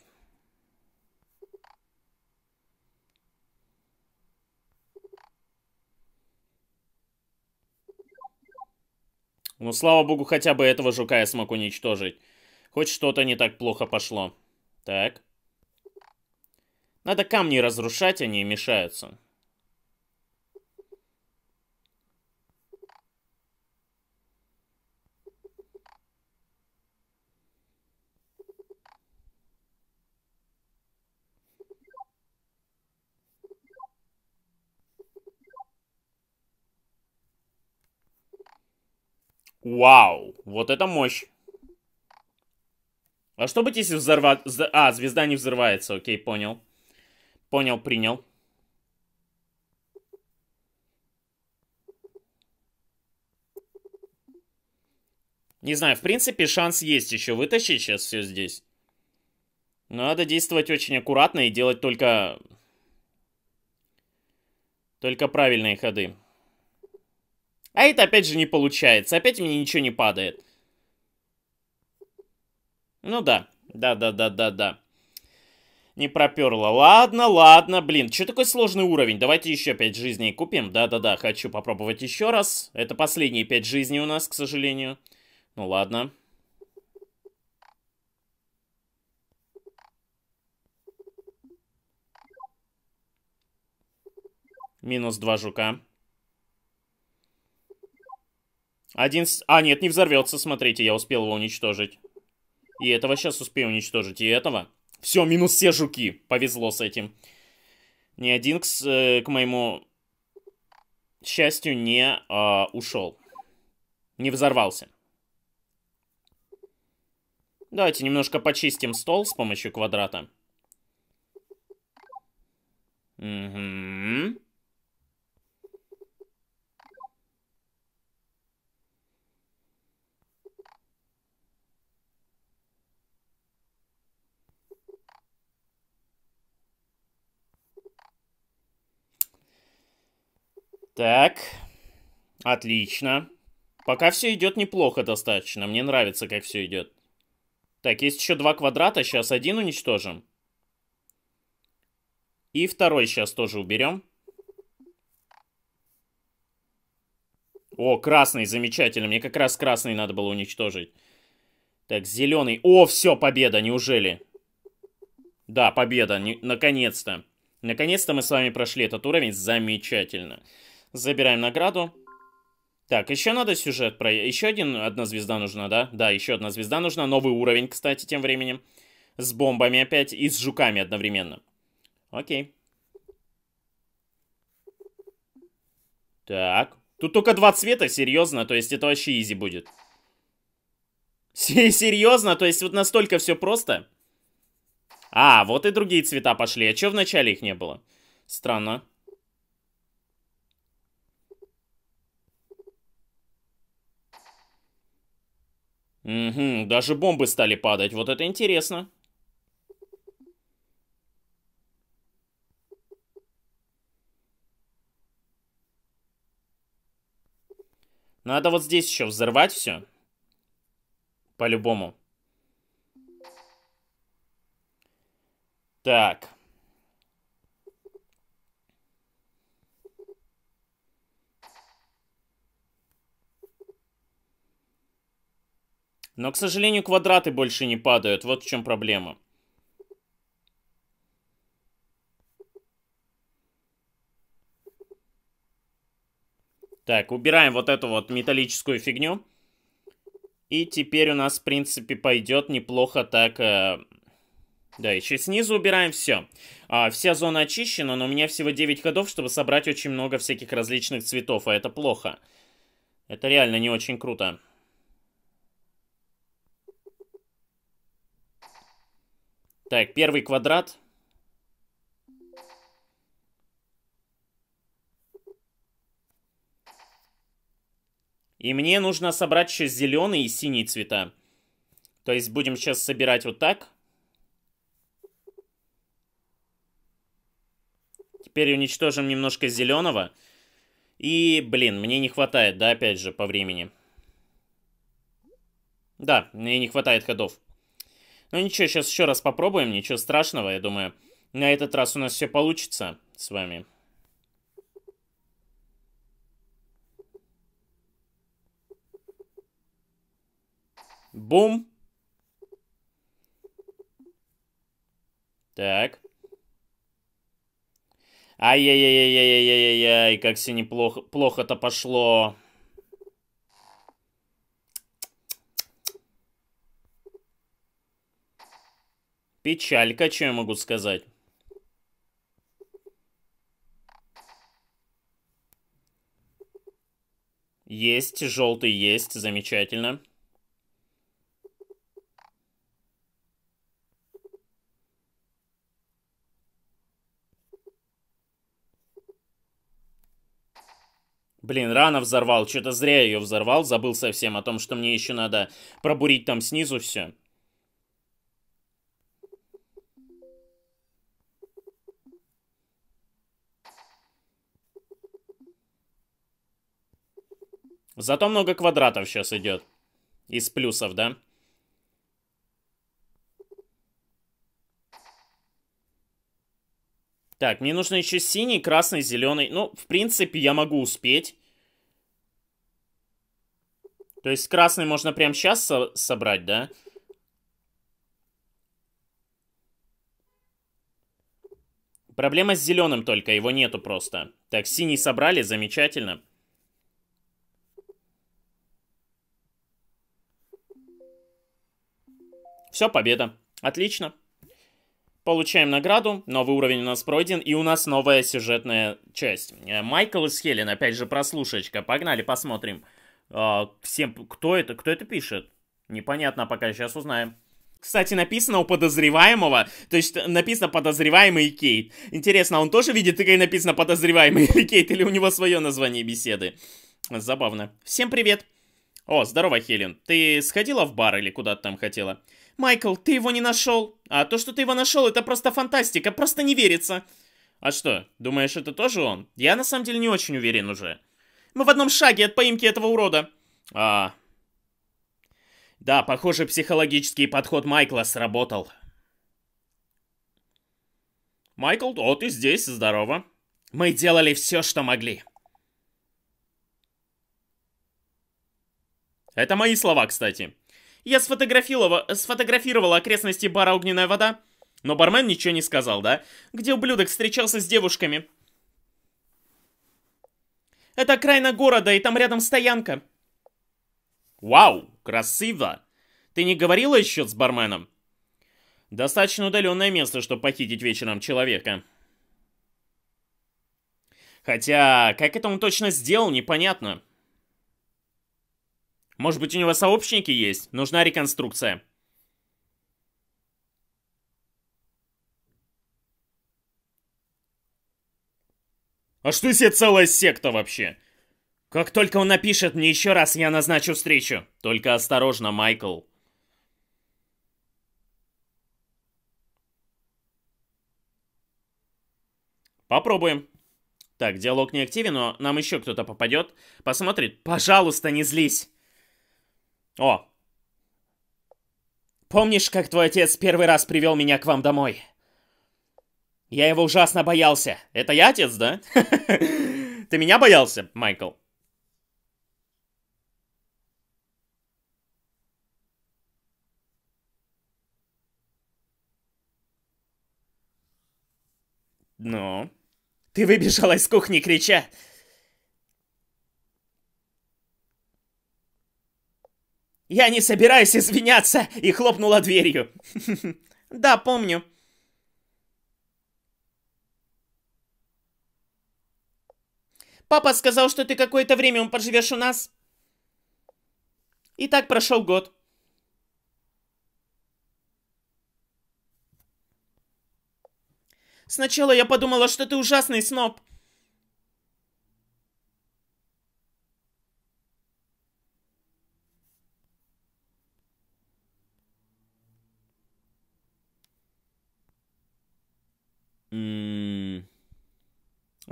Ну, слава богу, хотя бы этого жука я смог уничтожить. Хоть что-то не так плохо пошло. Так. Надо камни разрушать, они мешаются. Вау, вот это мощь. А что быть, если взорвать... А, звезда не взрывается, окей, понял. Понял, принял. Не знаю, в принципе, шанс есть еще вытащить сейчас все здесь. Но надо действовать очень аккуратно и делать только... Только правильные ходы. А это опять же не получается. Опять мне ничего не падает. Ну да. Да-да-да-да-да. Не проперло. Ладно, ладно, блин. Что такой сложный уровень? Давайте еще 5 жизней купим. Да-да-да, хочу попробовать еще раз. Это последние 5 жизней у нас, к сожалению. Ну ладно. Минус 2 жука. Один... А, нет, не взорвется, смотрите, я успел его уничтожить. И этого сейчас успею уничтожить, и этого. Все, минус все жуки. Повезло с этим. Ни один, к, э, к моему счастью, не э, а, ушел. Не взорвался. Давайте немножко почистим стол с помощью квадрата. Угу. Так, отлично. Пока все идет неплохо достаточно, мне нравится, как все идет. Так, есть еще два квадрата, сейчас один уничтожим. И второй сейчас тоже уберем. О, красный, замечательно. Мне как раз красный надо было уничтожить. Так, зеленый. О, все, победа, неужели? Да, победа, не... наконец-то. Наконец-то мы с вами прошли этот уровень. Замечательно. Замечательно. Забираем награду. Так, еще надо сюжет про... Еще один, одна звезда нужна, да? Да, еще одна звезда нужна. Новый уровень, кстати, тем временем. С бомбами опять и с жуками одновременно. Окей. Так. Тут только два цвета, серьезно. То есть это вообще изи будет. Серьезно? То есть вот настолько все просто? А, вот и другие цвета пошли. А что вначале их не было? Странно. Угу, даже бомбы стали падать, вот это интересно. Надо вот здесь еще взорвать все. По-любому. Так. Но, к сожалению, квадраты больше не падают. Вот в чем проблема. Так, убираем вот эту вот металлическую фигню. И теперь у нас, в принципе, пойдет неплохо так... Э... Да, еще снизу убираем все. А, вся зона очищена, но у меня всего 9 ходов, чтобы собрать очень много всяких различных цветов, а это плохо. Это реально не очень круто. Так, первый квадрат. И мне нужно собрать еще зеленые и синие цвета. То есть будем сейчас собирать вот так. Теперь уничтожим немножко зеленого. И, блин, мне не хватает, да, опять же, по времени. Да, мне не хватает ходов. Ну ничего, сейчас еще раз попробуем, ничего страшного, я думаю. На этот раз у нас все получится с вами. Бум. Так. Ай-яй-яй-яй-яй-яй-яй, как все неплохо, плохо-то пошло. Печалька, что я могу сказать. Есть, желтый есть, замечательно. Блин, рано взорвал, что-то зря ее взорвал, забыл совсем о том, что мне еще надо пробурить там снизу все. Зато много квадратов сейчас идет. Из плюсов, да? Так, мне нужно еще синий, красный, зеленый. Ну, в принципе, я могу успеть. То есть красный можно прямо сейчас со собрать, да? Проблема с зеленым только, его нету просто. Так, синий собрали, замечательно. Все, победа. Отлично. Получаем награду, новый уровень у нас пройден, и у нас новая сюжетная часть. Э, Майкл из Хелен, опять же, прослушечка. Погнали, посмотрим. А, всем, кто это, кто это пишет? Непонятно пока, сейчас узнаем. Кстати, написано у подозреваемого, то есть написано подозреваемый Кейт. Интересно, а он тоже видит, как написано подозреваемый Кейт, или у него свое название беседы? Забавно. Всем привет! «О, здорово, Хелен. Ты сходила в бар или куда-то там хотела?» «Майкл, ты его не нашел. А то, что ты его нашел, это просто фантастика, просто не верится». «А что, думаешь, это тоже он? Я на самом деле не очень уверен уже». «Мы в одном шаге от поимки этого урода». «А...» «Да, похоже, психологический подход Майкла сработал». «Майкл, о, ты здесь, здорово». «Мы делали все, что могли». Это мои слова, кстати. Я сфотографировала, сфотографировала окрестности бара «Огненная вода», но бармен ничего не сказал, да? Где ублюдок встречался с девушками? Это окраина города, и там рядом стоянка. Вау, красиво. Ты не говорила еще с барменом? Достаточно удаленное место, чтобы похитить вечером человека. Хотя, как это он точно сделал, непонятно. Может быть, у него сообщники есть? Нужна реконструкция. А что если целая секта вообще? Как только он напишет мне еще раз, я назначу встречу. Только осторожно, Майкл. Попробуем. Так, диалог не активен, но нам еще кто-то попадет. Посмотрит. Пожалуйста, не злись. О. Помнишь, как твой отец первый раз привел меня к вам домой? Я его ужасно боялся. Это я отец, да? Ты меня боялся, Майкл? Ну? Ты выбежала из кухни, крича. «Я не собираюсь извиняться!» и хлопнула дверью. «Да, помню». «Папа сказал, что ты какое-то время поживешь у нас». И так прошел год. Сначала я подумала, что ты ужасный сноб.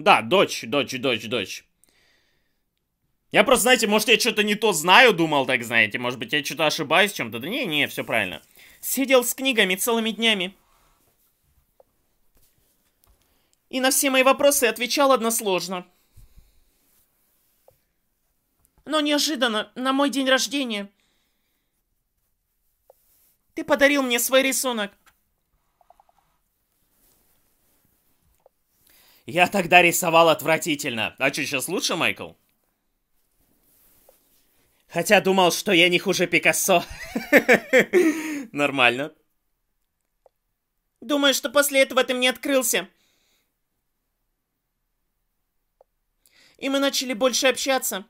да, дочь, дочь, дочь, дочь. Я просто, знаете, может, я что-то не то знаю, думал, так, знаете, может быть, я что-то ошибаюсь чем-то. Да не, не, все правильно. Сидел с книгами целыми днями. И на все мои вопросы отвечал односложно. Но неожиданно, на мой день рождения, ты подарил мне свой рисунок. Я тогда рисовал отвратительно. А что, сейчас лучше, Майкл? Хотя думал, что я не хуже Пикассо. Нормально. Думаю, что после этого ты мне открылся. И мы начали больше общаться.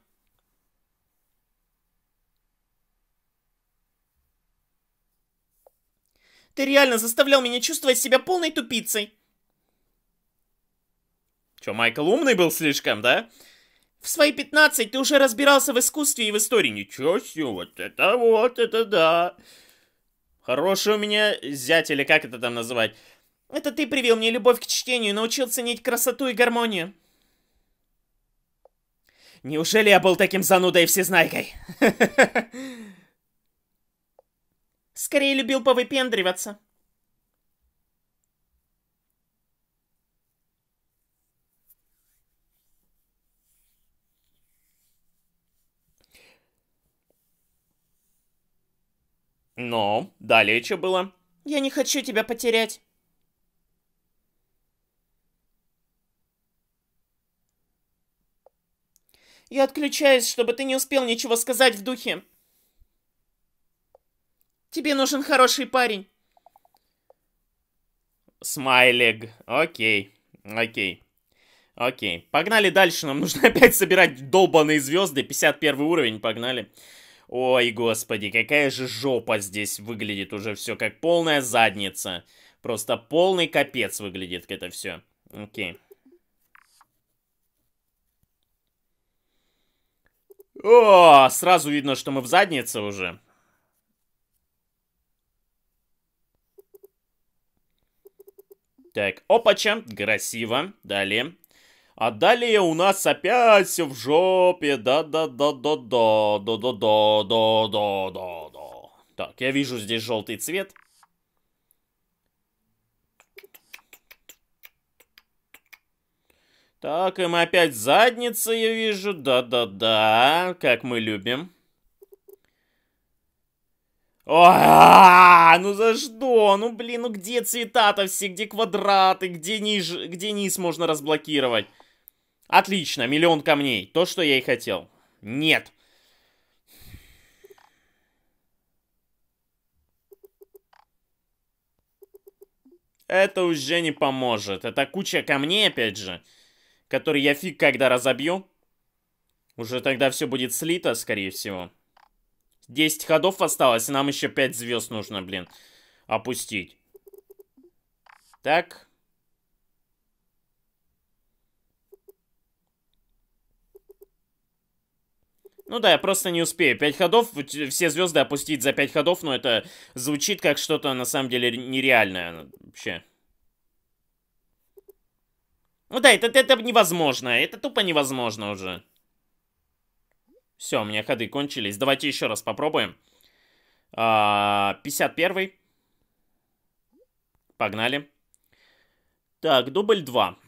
Ты реально заставлял меня чувствовать себя полной тупицей. Что Майкл умный был слишком, да? В свои 15 ты уже разбирался в искусстве и в истории. Ничего себе, вот это вот, это да. Хороший у меня зять, или как это там называть. Это ты привил мне любовь к чтению и научил ценить красоту и гармонию. Неужели я был таким занудой и всезнайкой? Скорее любил повыпендриваться. Но далее что было? Я не хочу тебя потерять. Я отключаюсь, чтобы ты не успел ничего сказать в духе. Тебе нужен хороший парень. Смайлик. Окей. Окей. Окей. Погнали дальше. Нам нужно опять собирать долбанные звезды. 51 уровень. Погнали. Погнали. Ой, господи, какая же жопа здесь выглядит уже все, как полная задница. Просто полный капец выглядит это все. Окей. О, сразу видно, что мы в заднице уже. Так, опача, красиво. Далее. А далее у нас опять все в жопе. Да-да-да-да-да. Да-да-да-да-да-да-да. Так, я вижу здесь желтый цвет. Так, и мы опять задница, я вижу. Да-да-да, как мы любим. О, ну за что? Ну блин, ну где цвета-то все? Где квадраты? Где низ, где низ можно разблокировать? Отлично, миллион камней. То, что я и хотел. Нет. Это уже не поможет. Это куча камней, опять же, которые я фиг когда разобью. Уже тогда все будет слито, скорее всего. 10 ходов осталось, и нам еще 5 звезд нужно, блин, опустить. Так. Ну да, я просто не успею. Пять ходов, э, все звезды опустить за пять ходов, но ну, это звучит как что-то на самом деле нереальное ну, вообще. Ну да, это, это невозможно, это тупо невозможно уже. Все, у меня ходы кончились. Давайте еще раз попробуем. А, 51. Погнали. Так, дубль 2.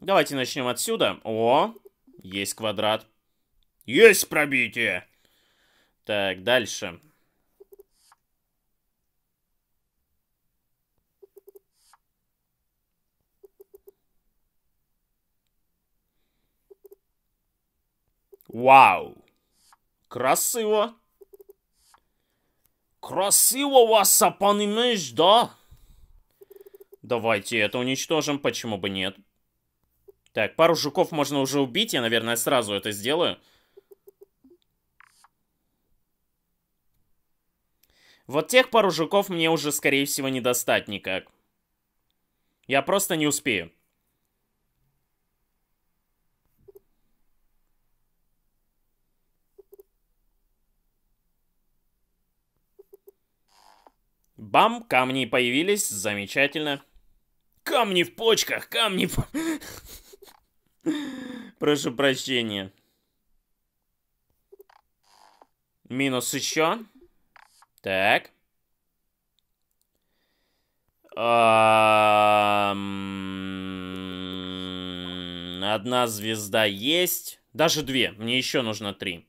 Давайте начнем отсюда. О, есть квадрат. Есть пробитие! Так, дальше. Вау! Красиво! Красиво у вас сапанимеш, да? Давайте это уничтожим, почему бы нет. Так, пару жуков можно уже убить, я, наверное, сразу это сделаю. Вот тех пару жуков мне уже, скорее всего, не достать никак. Я просто не успею. Бам, камни появились, замечательно. Камни в почках, камни... Прошу прощения. Минус еще. Так. Одна звезда есть. Даже две. Мне еще нужно три.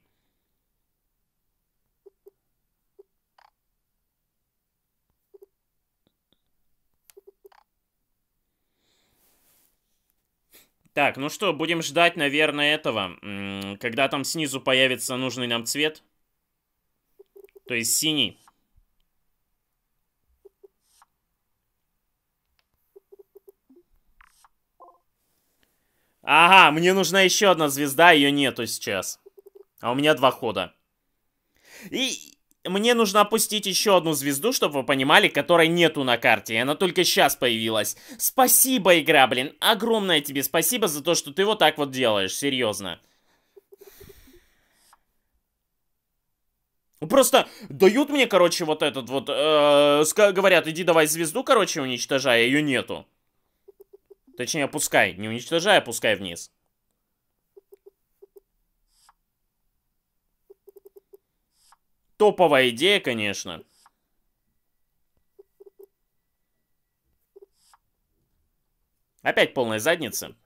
Так, ну что, будем ждать, наверное, этого, когда там снизу появится нужный нам цвет. То есть синий. Ага, мне нужна еще одна звезда, ее нету сейчас. А у меня два хода. И мне нужно опустить еще одну звезду, чтобы вы понимали, которой нету на карте. И она только сейчас появилась. Спасибо, игра, блин. Огромное тебе спасибо за то, что ты вот так вот делаешь. Серьезно. Просто дают мне, короче, вот этот вот... Э, говорят, иди давай звезду, короче, уничтожай, а ее нету. Точнее, опускай. Не уничтожай, а опускай вниз. Топовая идея, конечно. Опять полная задница.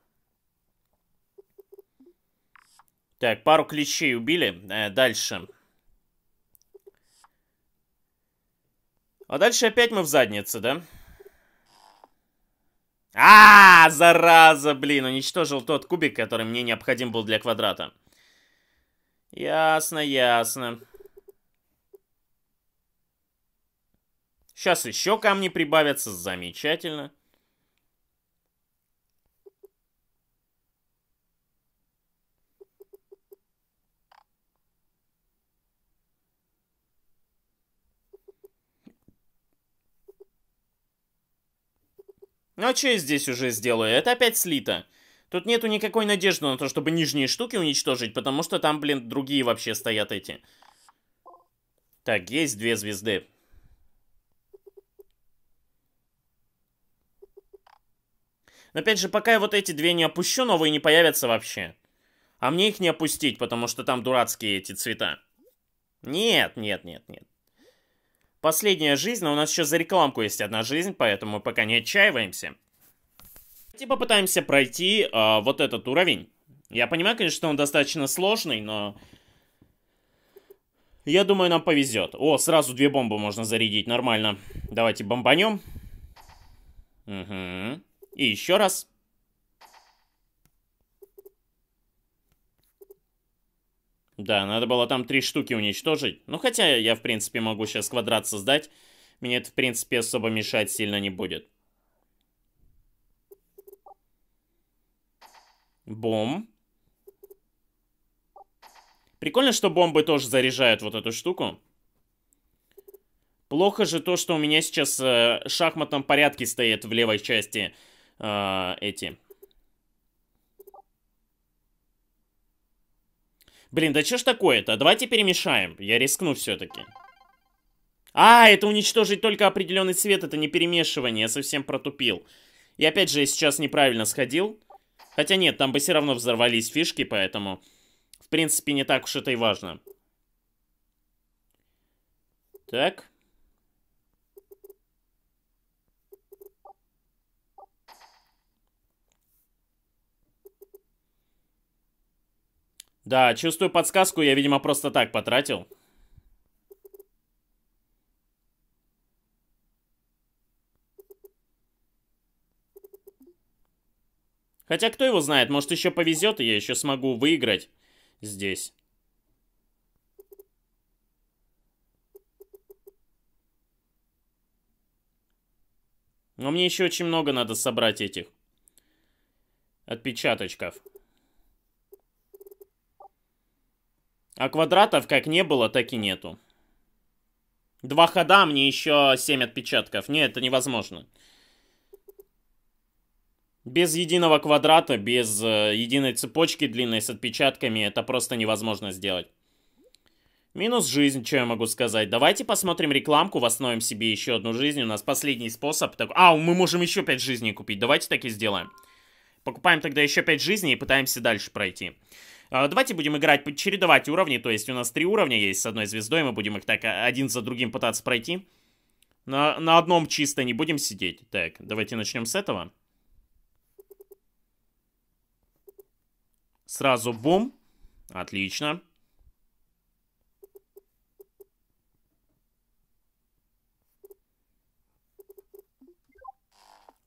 Так, пару клещей убили. Э, дальше. А дальше опять мы в заднице, да? Да. А, зараза, блин, уничтожил тот кубик, который мне необходим был для квадрата. Ясно, ясно. Сейчас еще камни прибавятся, замечательно. Ну «А что я здесь уже сделаю? Это опять слито. Тут нету никакой надежды на то, чтобы нижние штуки уничтожить, потому что там, блин, другие вообще стоят эти. Так, есть две звезды. Но опять же, пока я вот эти две не опущу, новые не появятся вообще. А мне их не опустить, потому что там дурацкие эти цвета. Нет, нет, нет, нет. Последняя жизнь, но у нас еще за рекламку есть одна жизнь, поэтому пока не отчаиваемся. Давайте типа попытаемся пройти э, вот этот уровень. Я понимаю, конечно, что он достаточно сложный, но... Я думаю, нам повезет. О, сразу две бомбы можно зарядить, нормально. Давайте бомбанем. Угу. И еще раз. Да, надо было там три штуки уничтожить. Ну, хотя я, в принципе, могу сейчас квадрат создать. Мне это, в принципе, особо мешать сильно не будет. Бом. Прикольно, что бомбы тоже заряжают вот эту штуку. Плохо же то, что у меня сейчас э, в шахматном порядке стоят в левой части э, эти Блин, да что ж такое-то? Давайте перемешаем. Я рискну все-таки. А, это уничтожить только определенный цвет, это не перемешивание, я совсем протупил. И опять же, я сейчас неправильно сходил. Хотя нет, там бы все равно взорвались фишки, поэтому... В принципе, не так уж это и важно. Так. Да, чувствую подсказку, я, видимо, просто так потратил. Хотя кто его знает, может еще повезет, и я еще смогу выиграть здесь. Но мне еще очень много надо собрать этих отпечаточков. А квадратов как не было, так и нету. Два хода, мне еще семь отпечатков. Нет, это невозможно. Без единого квадрата, без э, единой цепочки длинной с отпечатками это просто невозможно сделать. Минус жизнь, что я могу сказать. Давайте посмотрим рекламку, восстановим себе еще одну жизнь. У нас последний способ. Так... А, мы можем еще пять жизней купить. Давайте так и сделаем. Покупаем тогда еще пять жизней и пытаемся дальше пройти. А, давайте будем играть, чередовать уровни, то есть у нас три уровня есть с одной звездой, мы будем их так а, один за другим пытаться пройти. На, на одном чисто не будем сидеть. Так, давайте начнем с этого. Сразу бум. Отлично.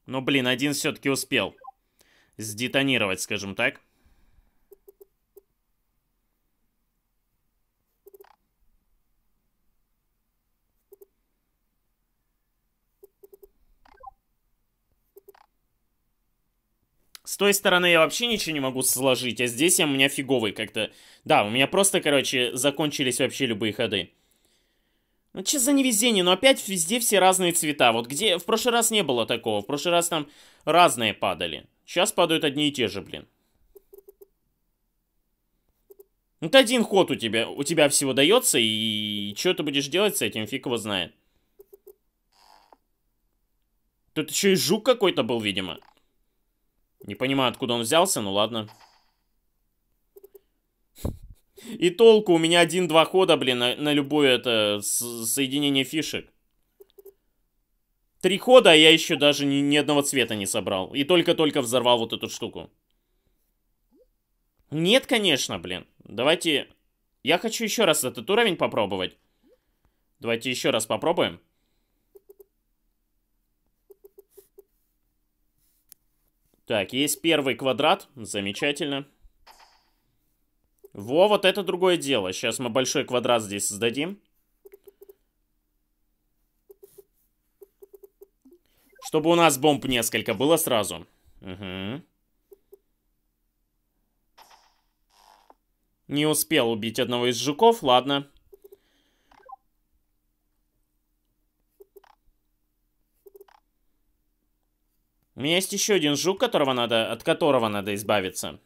Ну, блин, один все-таки успел сдетонировать, скажем так. С той стороны я вообще ничего не могу сложить, а здесь я у меня фиговый как-то. Да, у меня просто, короче, закончились вообще любые ходы. Ну, что за невезение, но ну, опять везде все разные цвета. Вот где... В прошлый раз не было такого. В прошлый раз там разные падали. Сейчас падают одни и те же, блин. Вот ну, один ход у тебя, у тебя всего дается, и, и что ты будешь делать с этим, фиг его знает. Тут еще и жук какой-то был, видимо. Не понимаю, откуда он взялся, ну ладно. И толку, у меня один-два хода, блин, на, на любое это соединение фишек. Три хода, а я еще даже ни, ни одного цвета не собрал. И только-только взорвал вот эту штуку. Нет, конечно, блин. Давайте... Я хочу еще раз этот уровень попробовать. Давайте еще раз попробуем. Так, есть первый квадрат. Замечательно. Во, вот это другое дело. Сейчас мы большой квадрат здесь создадим. Чтобы у нас бомб несколько было сразу. Угу. Не успел убить одного из жуков, ладно. У меня есть еще один жук, которого надо, от которого надо избавиться.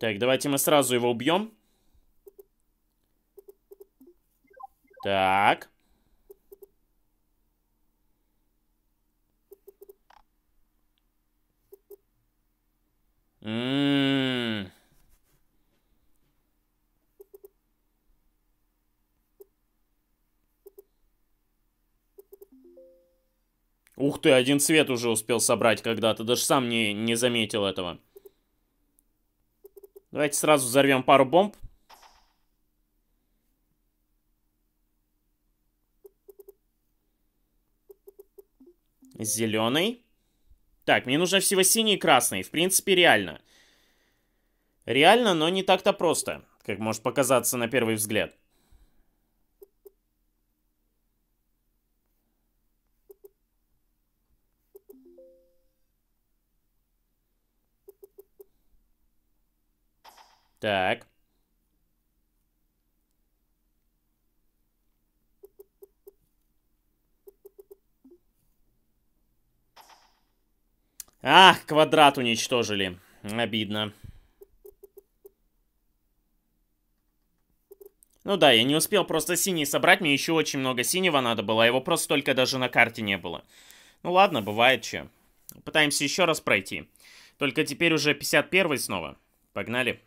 Так, давайте мы сразу его убьем. Так. Ммм. Ух ты, один цвет уже успел собрать когда-то, даже сам не, не заметил этого. Давайте сразу взорвем пару бомб. Зеленый. Так, мне нужно всего синий и красный. В принципе, реально. Реально, но не так-то просто, как может показаться на первый взгляд. Так. Ах, квадрат уничтожили. Обидно. Ну да, я не успел просто синий собрать, мне еще очень много синего надо было, а его просто только даже на карте не было. Ну ладно, бывает че. Пытаемся еще раз пройти. Только теперь уже 51 снова. Погнали.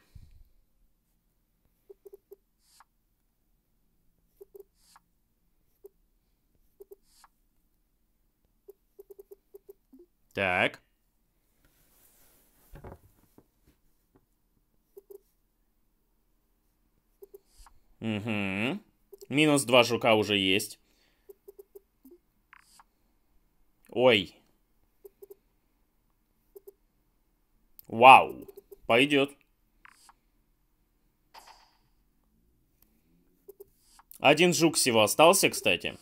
Так. Угу. Минус два жука уже есть. Ой. Вау. Пойдет. Один жук всего остался, кстати.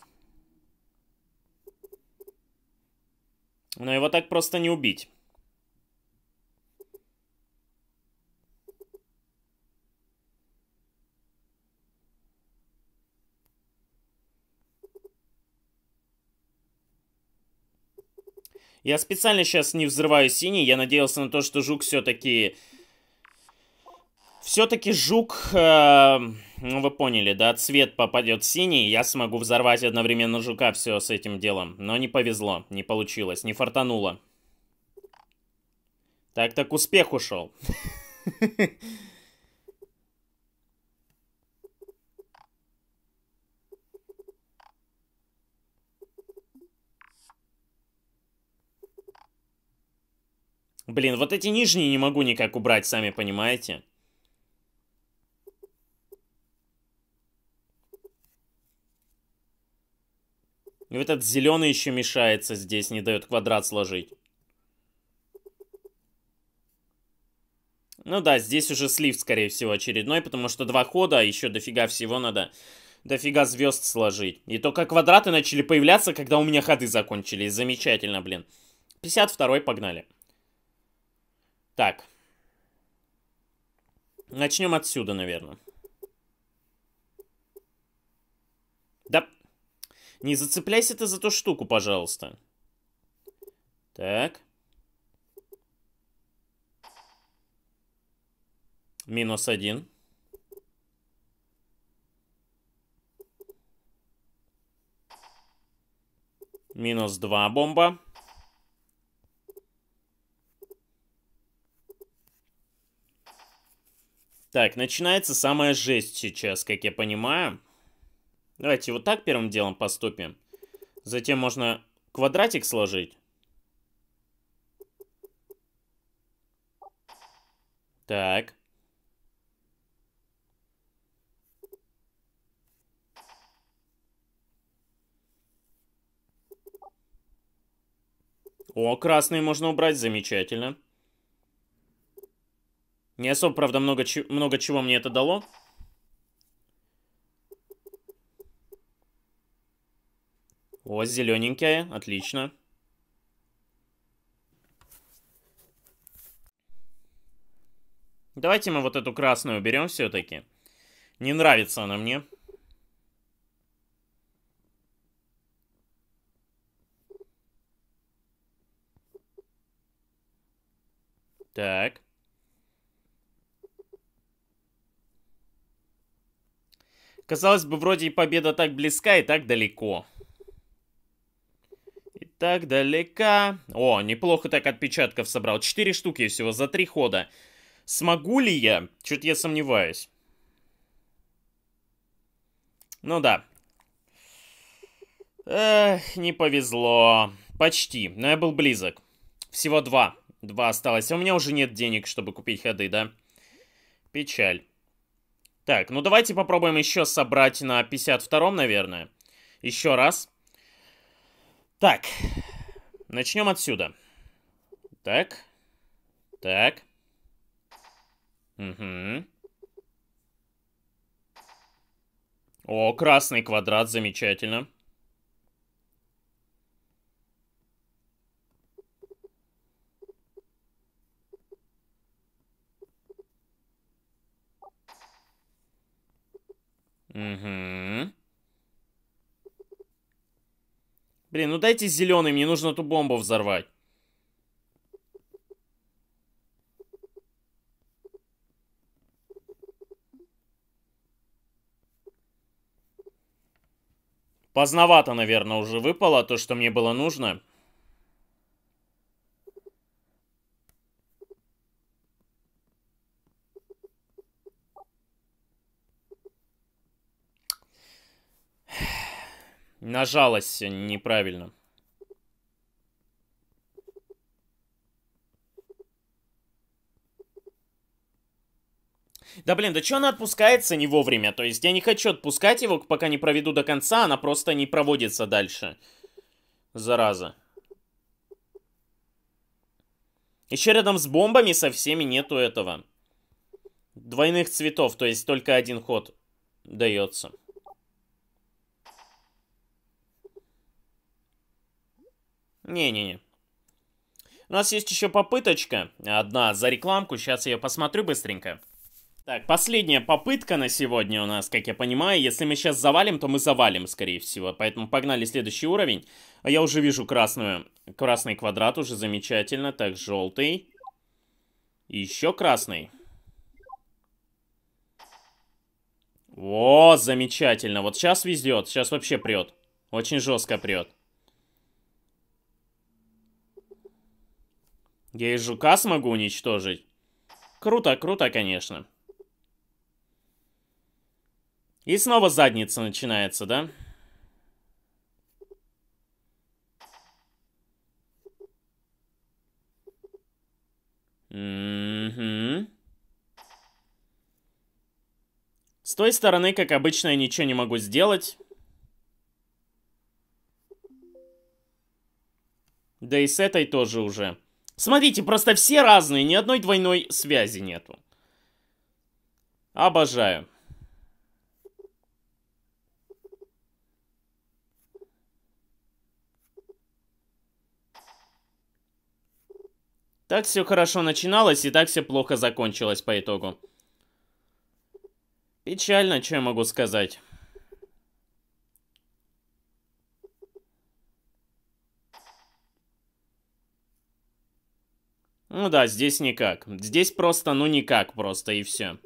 но его так просто не убить. Я специально сейчас не взрываю синий, я надеялся на то, что жук все-таки все-таки жук, э, ну вы поняли, да, цвет попадет синий, я смогу взорвать одновременно жука все с этим делом. Но не повезло, не получилось, не фартануло. Так, так успех ушел. Блин, вот эти нижние не могу никак убрать, сами понимаете. И вот этот зеленый еще мешается здесь, не дает квадрат сложить. Ну да, здесь уже слив, скорее всего, очередной, потому что два хода, а еще дофига всего надо, дофига звезд сложить. И только квадраты начали появляться, когда у меня ходы закончились. Замечательно, блин. 52-й, погнали. Так. Начнем отсюда, наверное. Не зацепляйся ты за ту штуку, пожалуйста. Так. Минус один. Минус два бомба. Так, начинается самая жесть сейчас, как я понимаю. Давайте вот так первым делом поступим. Затем можно квадратик сложить. Так. О, красные можно убрать, замечательно. Не особо, правда, много, много чего мне это дало. У вас зелененькая, отлично. Давайте мы вот эту красную уберем все-таки. Не нравится она мне. Так. Казалось бы, вроде и победа так близка и так далеко так далека. О, неплохо так отпечатков собрал. Четыре штуки всего за три хода. Смогу ли я? Чуть я сомневаюсь. Ну да. Эх, не повезло. Почти, но я был близок. Всего два. Два осталось. А у меня уже нет денег, чтобы купить ходы, да? Печаль. Так, ну давайте попробуем еще собрать на 52-м, наверное. Еще раз. Так, начнем отсюда. Так, так. Угу. О, красный квадрат, замечательно. Угу. Блин, ну дайте зеленый, мне нужно эту бомбу взорвать. Поздновато, наверное, уже выпало то, что мне было нужно. Нажалась неправильно. Да блин, да что она отпускается не вовремя? То есть я не хочу отпускать его, пока не проведу до конца, она просто не проводится дальше. Зараза. Еще рядом с бомбами со всеми нету этого. Двойных цветов, то есть только один ход дается. Не-не-не. У нас есть еще попыточка. Одна за рекламку. Сейчас я посмотрю быстренько. Так, последняя попытка на сегодня у нас, как я понимаю. Если мы сейчас завалим, то мы завалим, скорее всего. Поэтому погнали следующий уровень. А я уже вижу красную. Красный квадрат уже замечательно. Так, желтый. И еще красный. О, замечательно. Вот сейчас везет. Сейчас вообще прет. Очень жестко прет. Я и жука смогу уничтожить. Круто, круто, конечно. И снова задница начинается, да? Угу. С той стороны, как обычно, я ничего не могу сделать. Да и с этой тоже уже. Смотрите, просто все разные, ни одной двойной связи нету. Обожаю. Так все хорошо начиналось и так все плохо закончилось по итогу. Печально, что я могу сказать. Ну да, здесь никак. Здесь просто, ну никак просто, и все.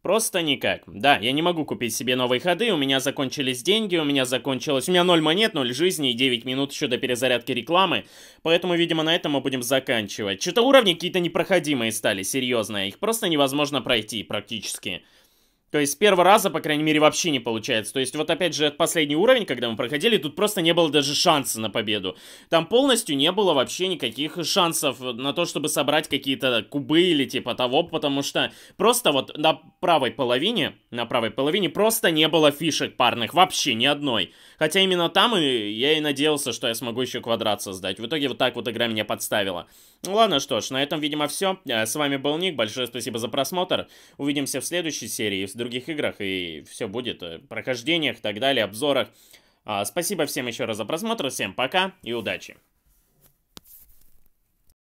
Просто никак. Да, я не могу купить себе новые ходы, у меня закончились деньги, у меня закончилось... У меня 0 монет, 0 жизни и 9 минут еще до перезарядки рекламы, поэтому, видимо, на этом мы будем заканчивать. Что-то уровни какие-то непроходимые стали, серьезно, их просто невозможно пройти практически. То есть с первого раза, по крайней мере, вообще не получается. То есть вот опять же последний уровень, когда мы проходили, тут просто не было даже шанса на победу. Там полностью не было вообще никаких шансов на то, чтобы собрать какие-то кубы или типа того, потому что просто вот на правой половине, на правой половине просто не было фишек парных, вообще ни одной. Хотя именно там и я и надеялся, что я смогу еще квадрат создать. В итоге вот так вот игра меня подставила. Ну ладно, что ж, на этом, видимо, все. Э, с вами был Ник, большое спасибо за просмотр. Увидимся в следующей серии, в других играх, и все будет. Э, прохождениях и так далее, обзорах. А, спасибо всем еще раз за просмотр, всем пока и удачи.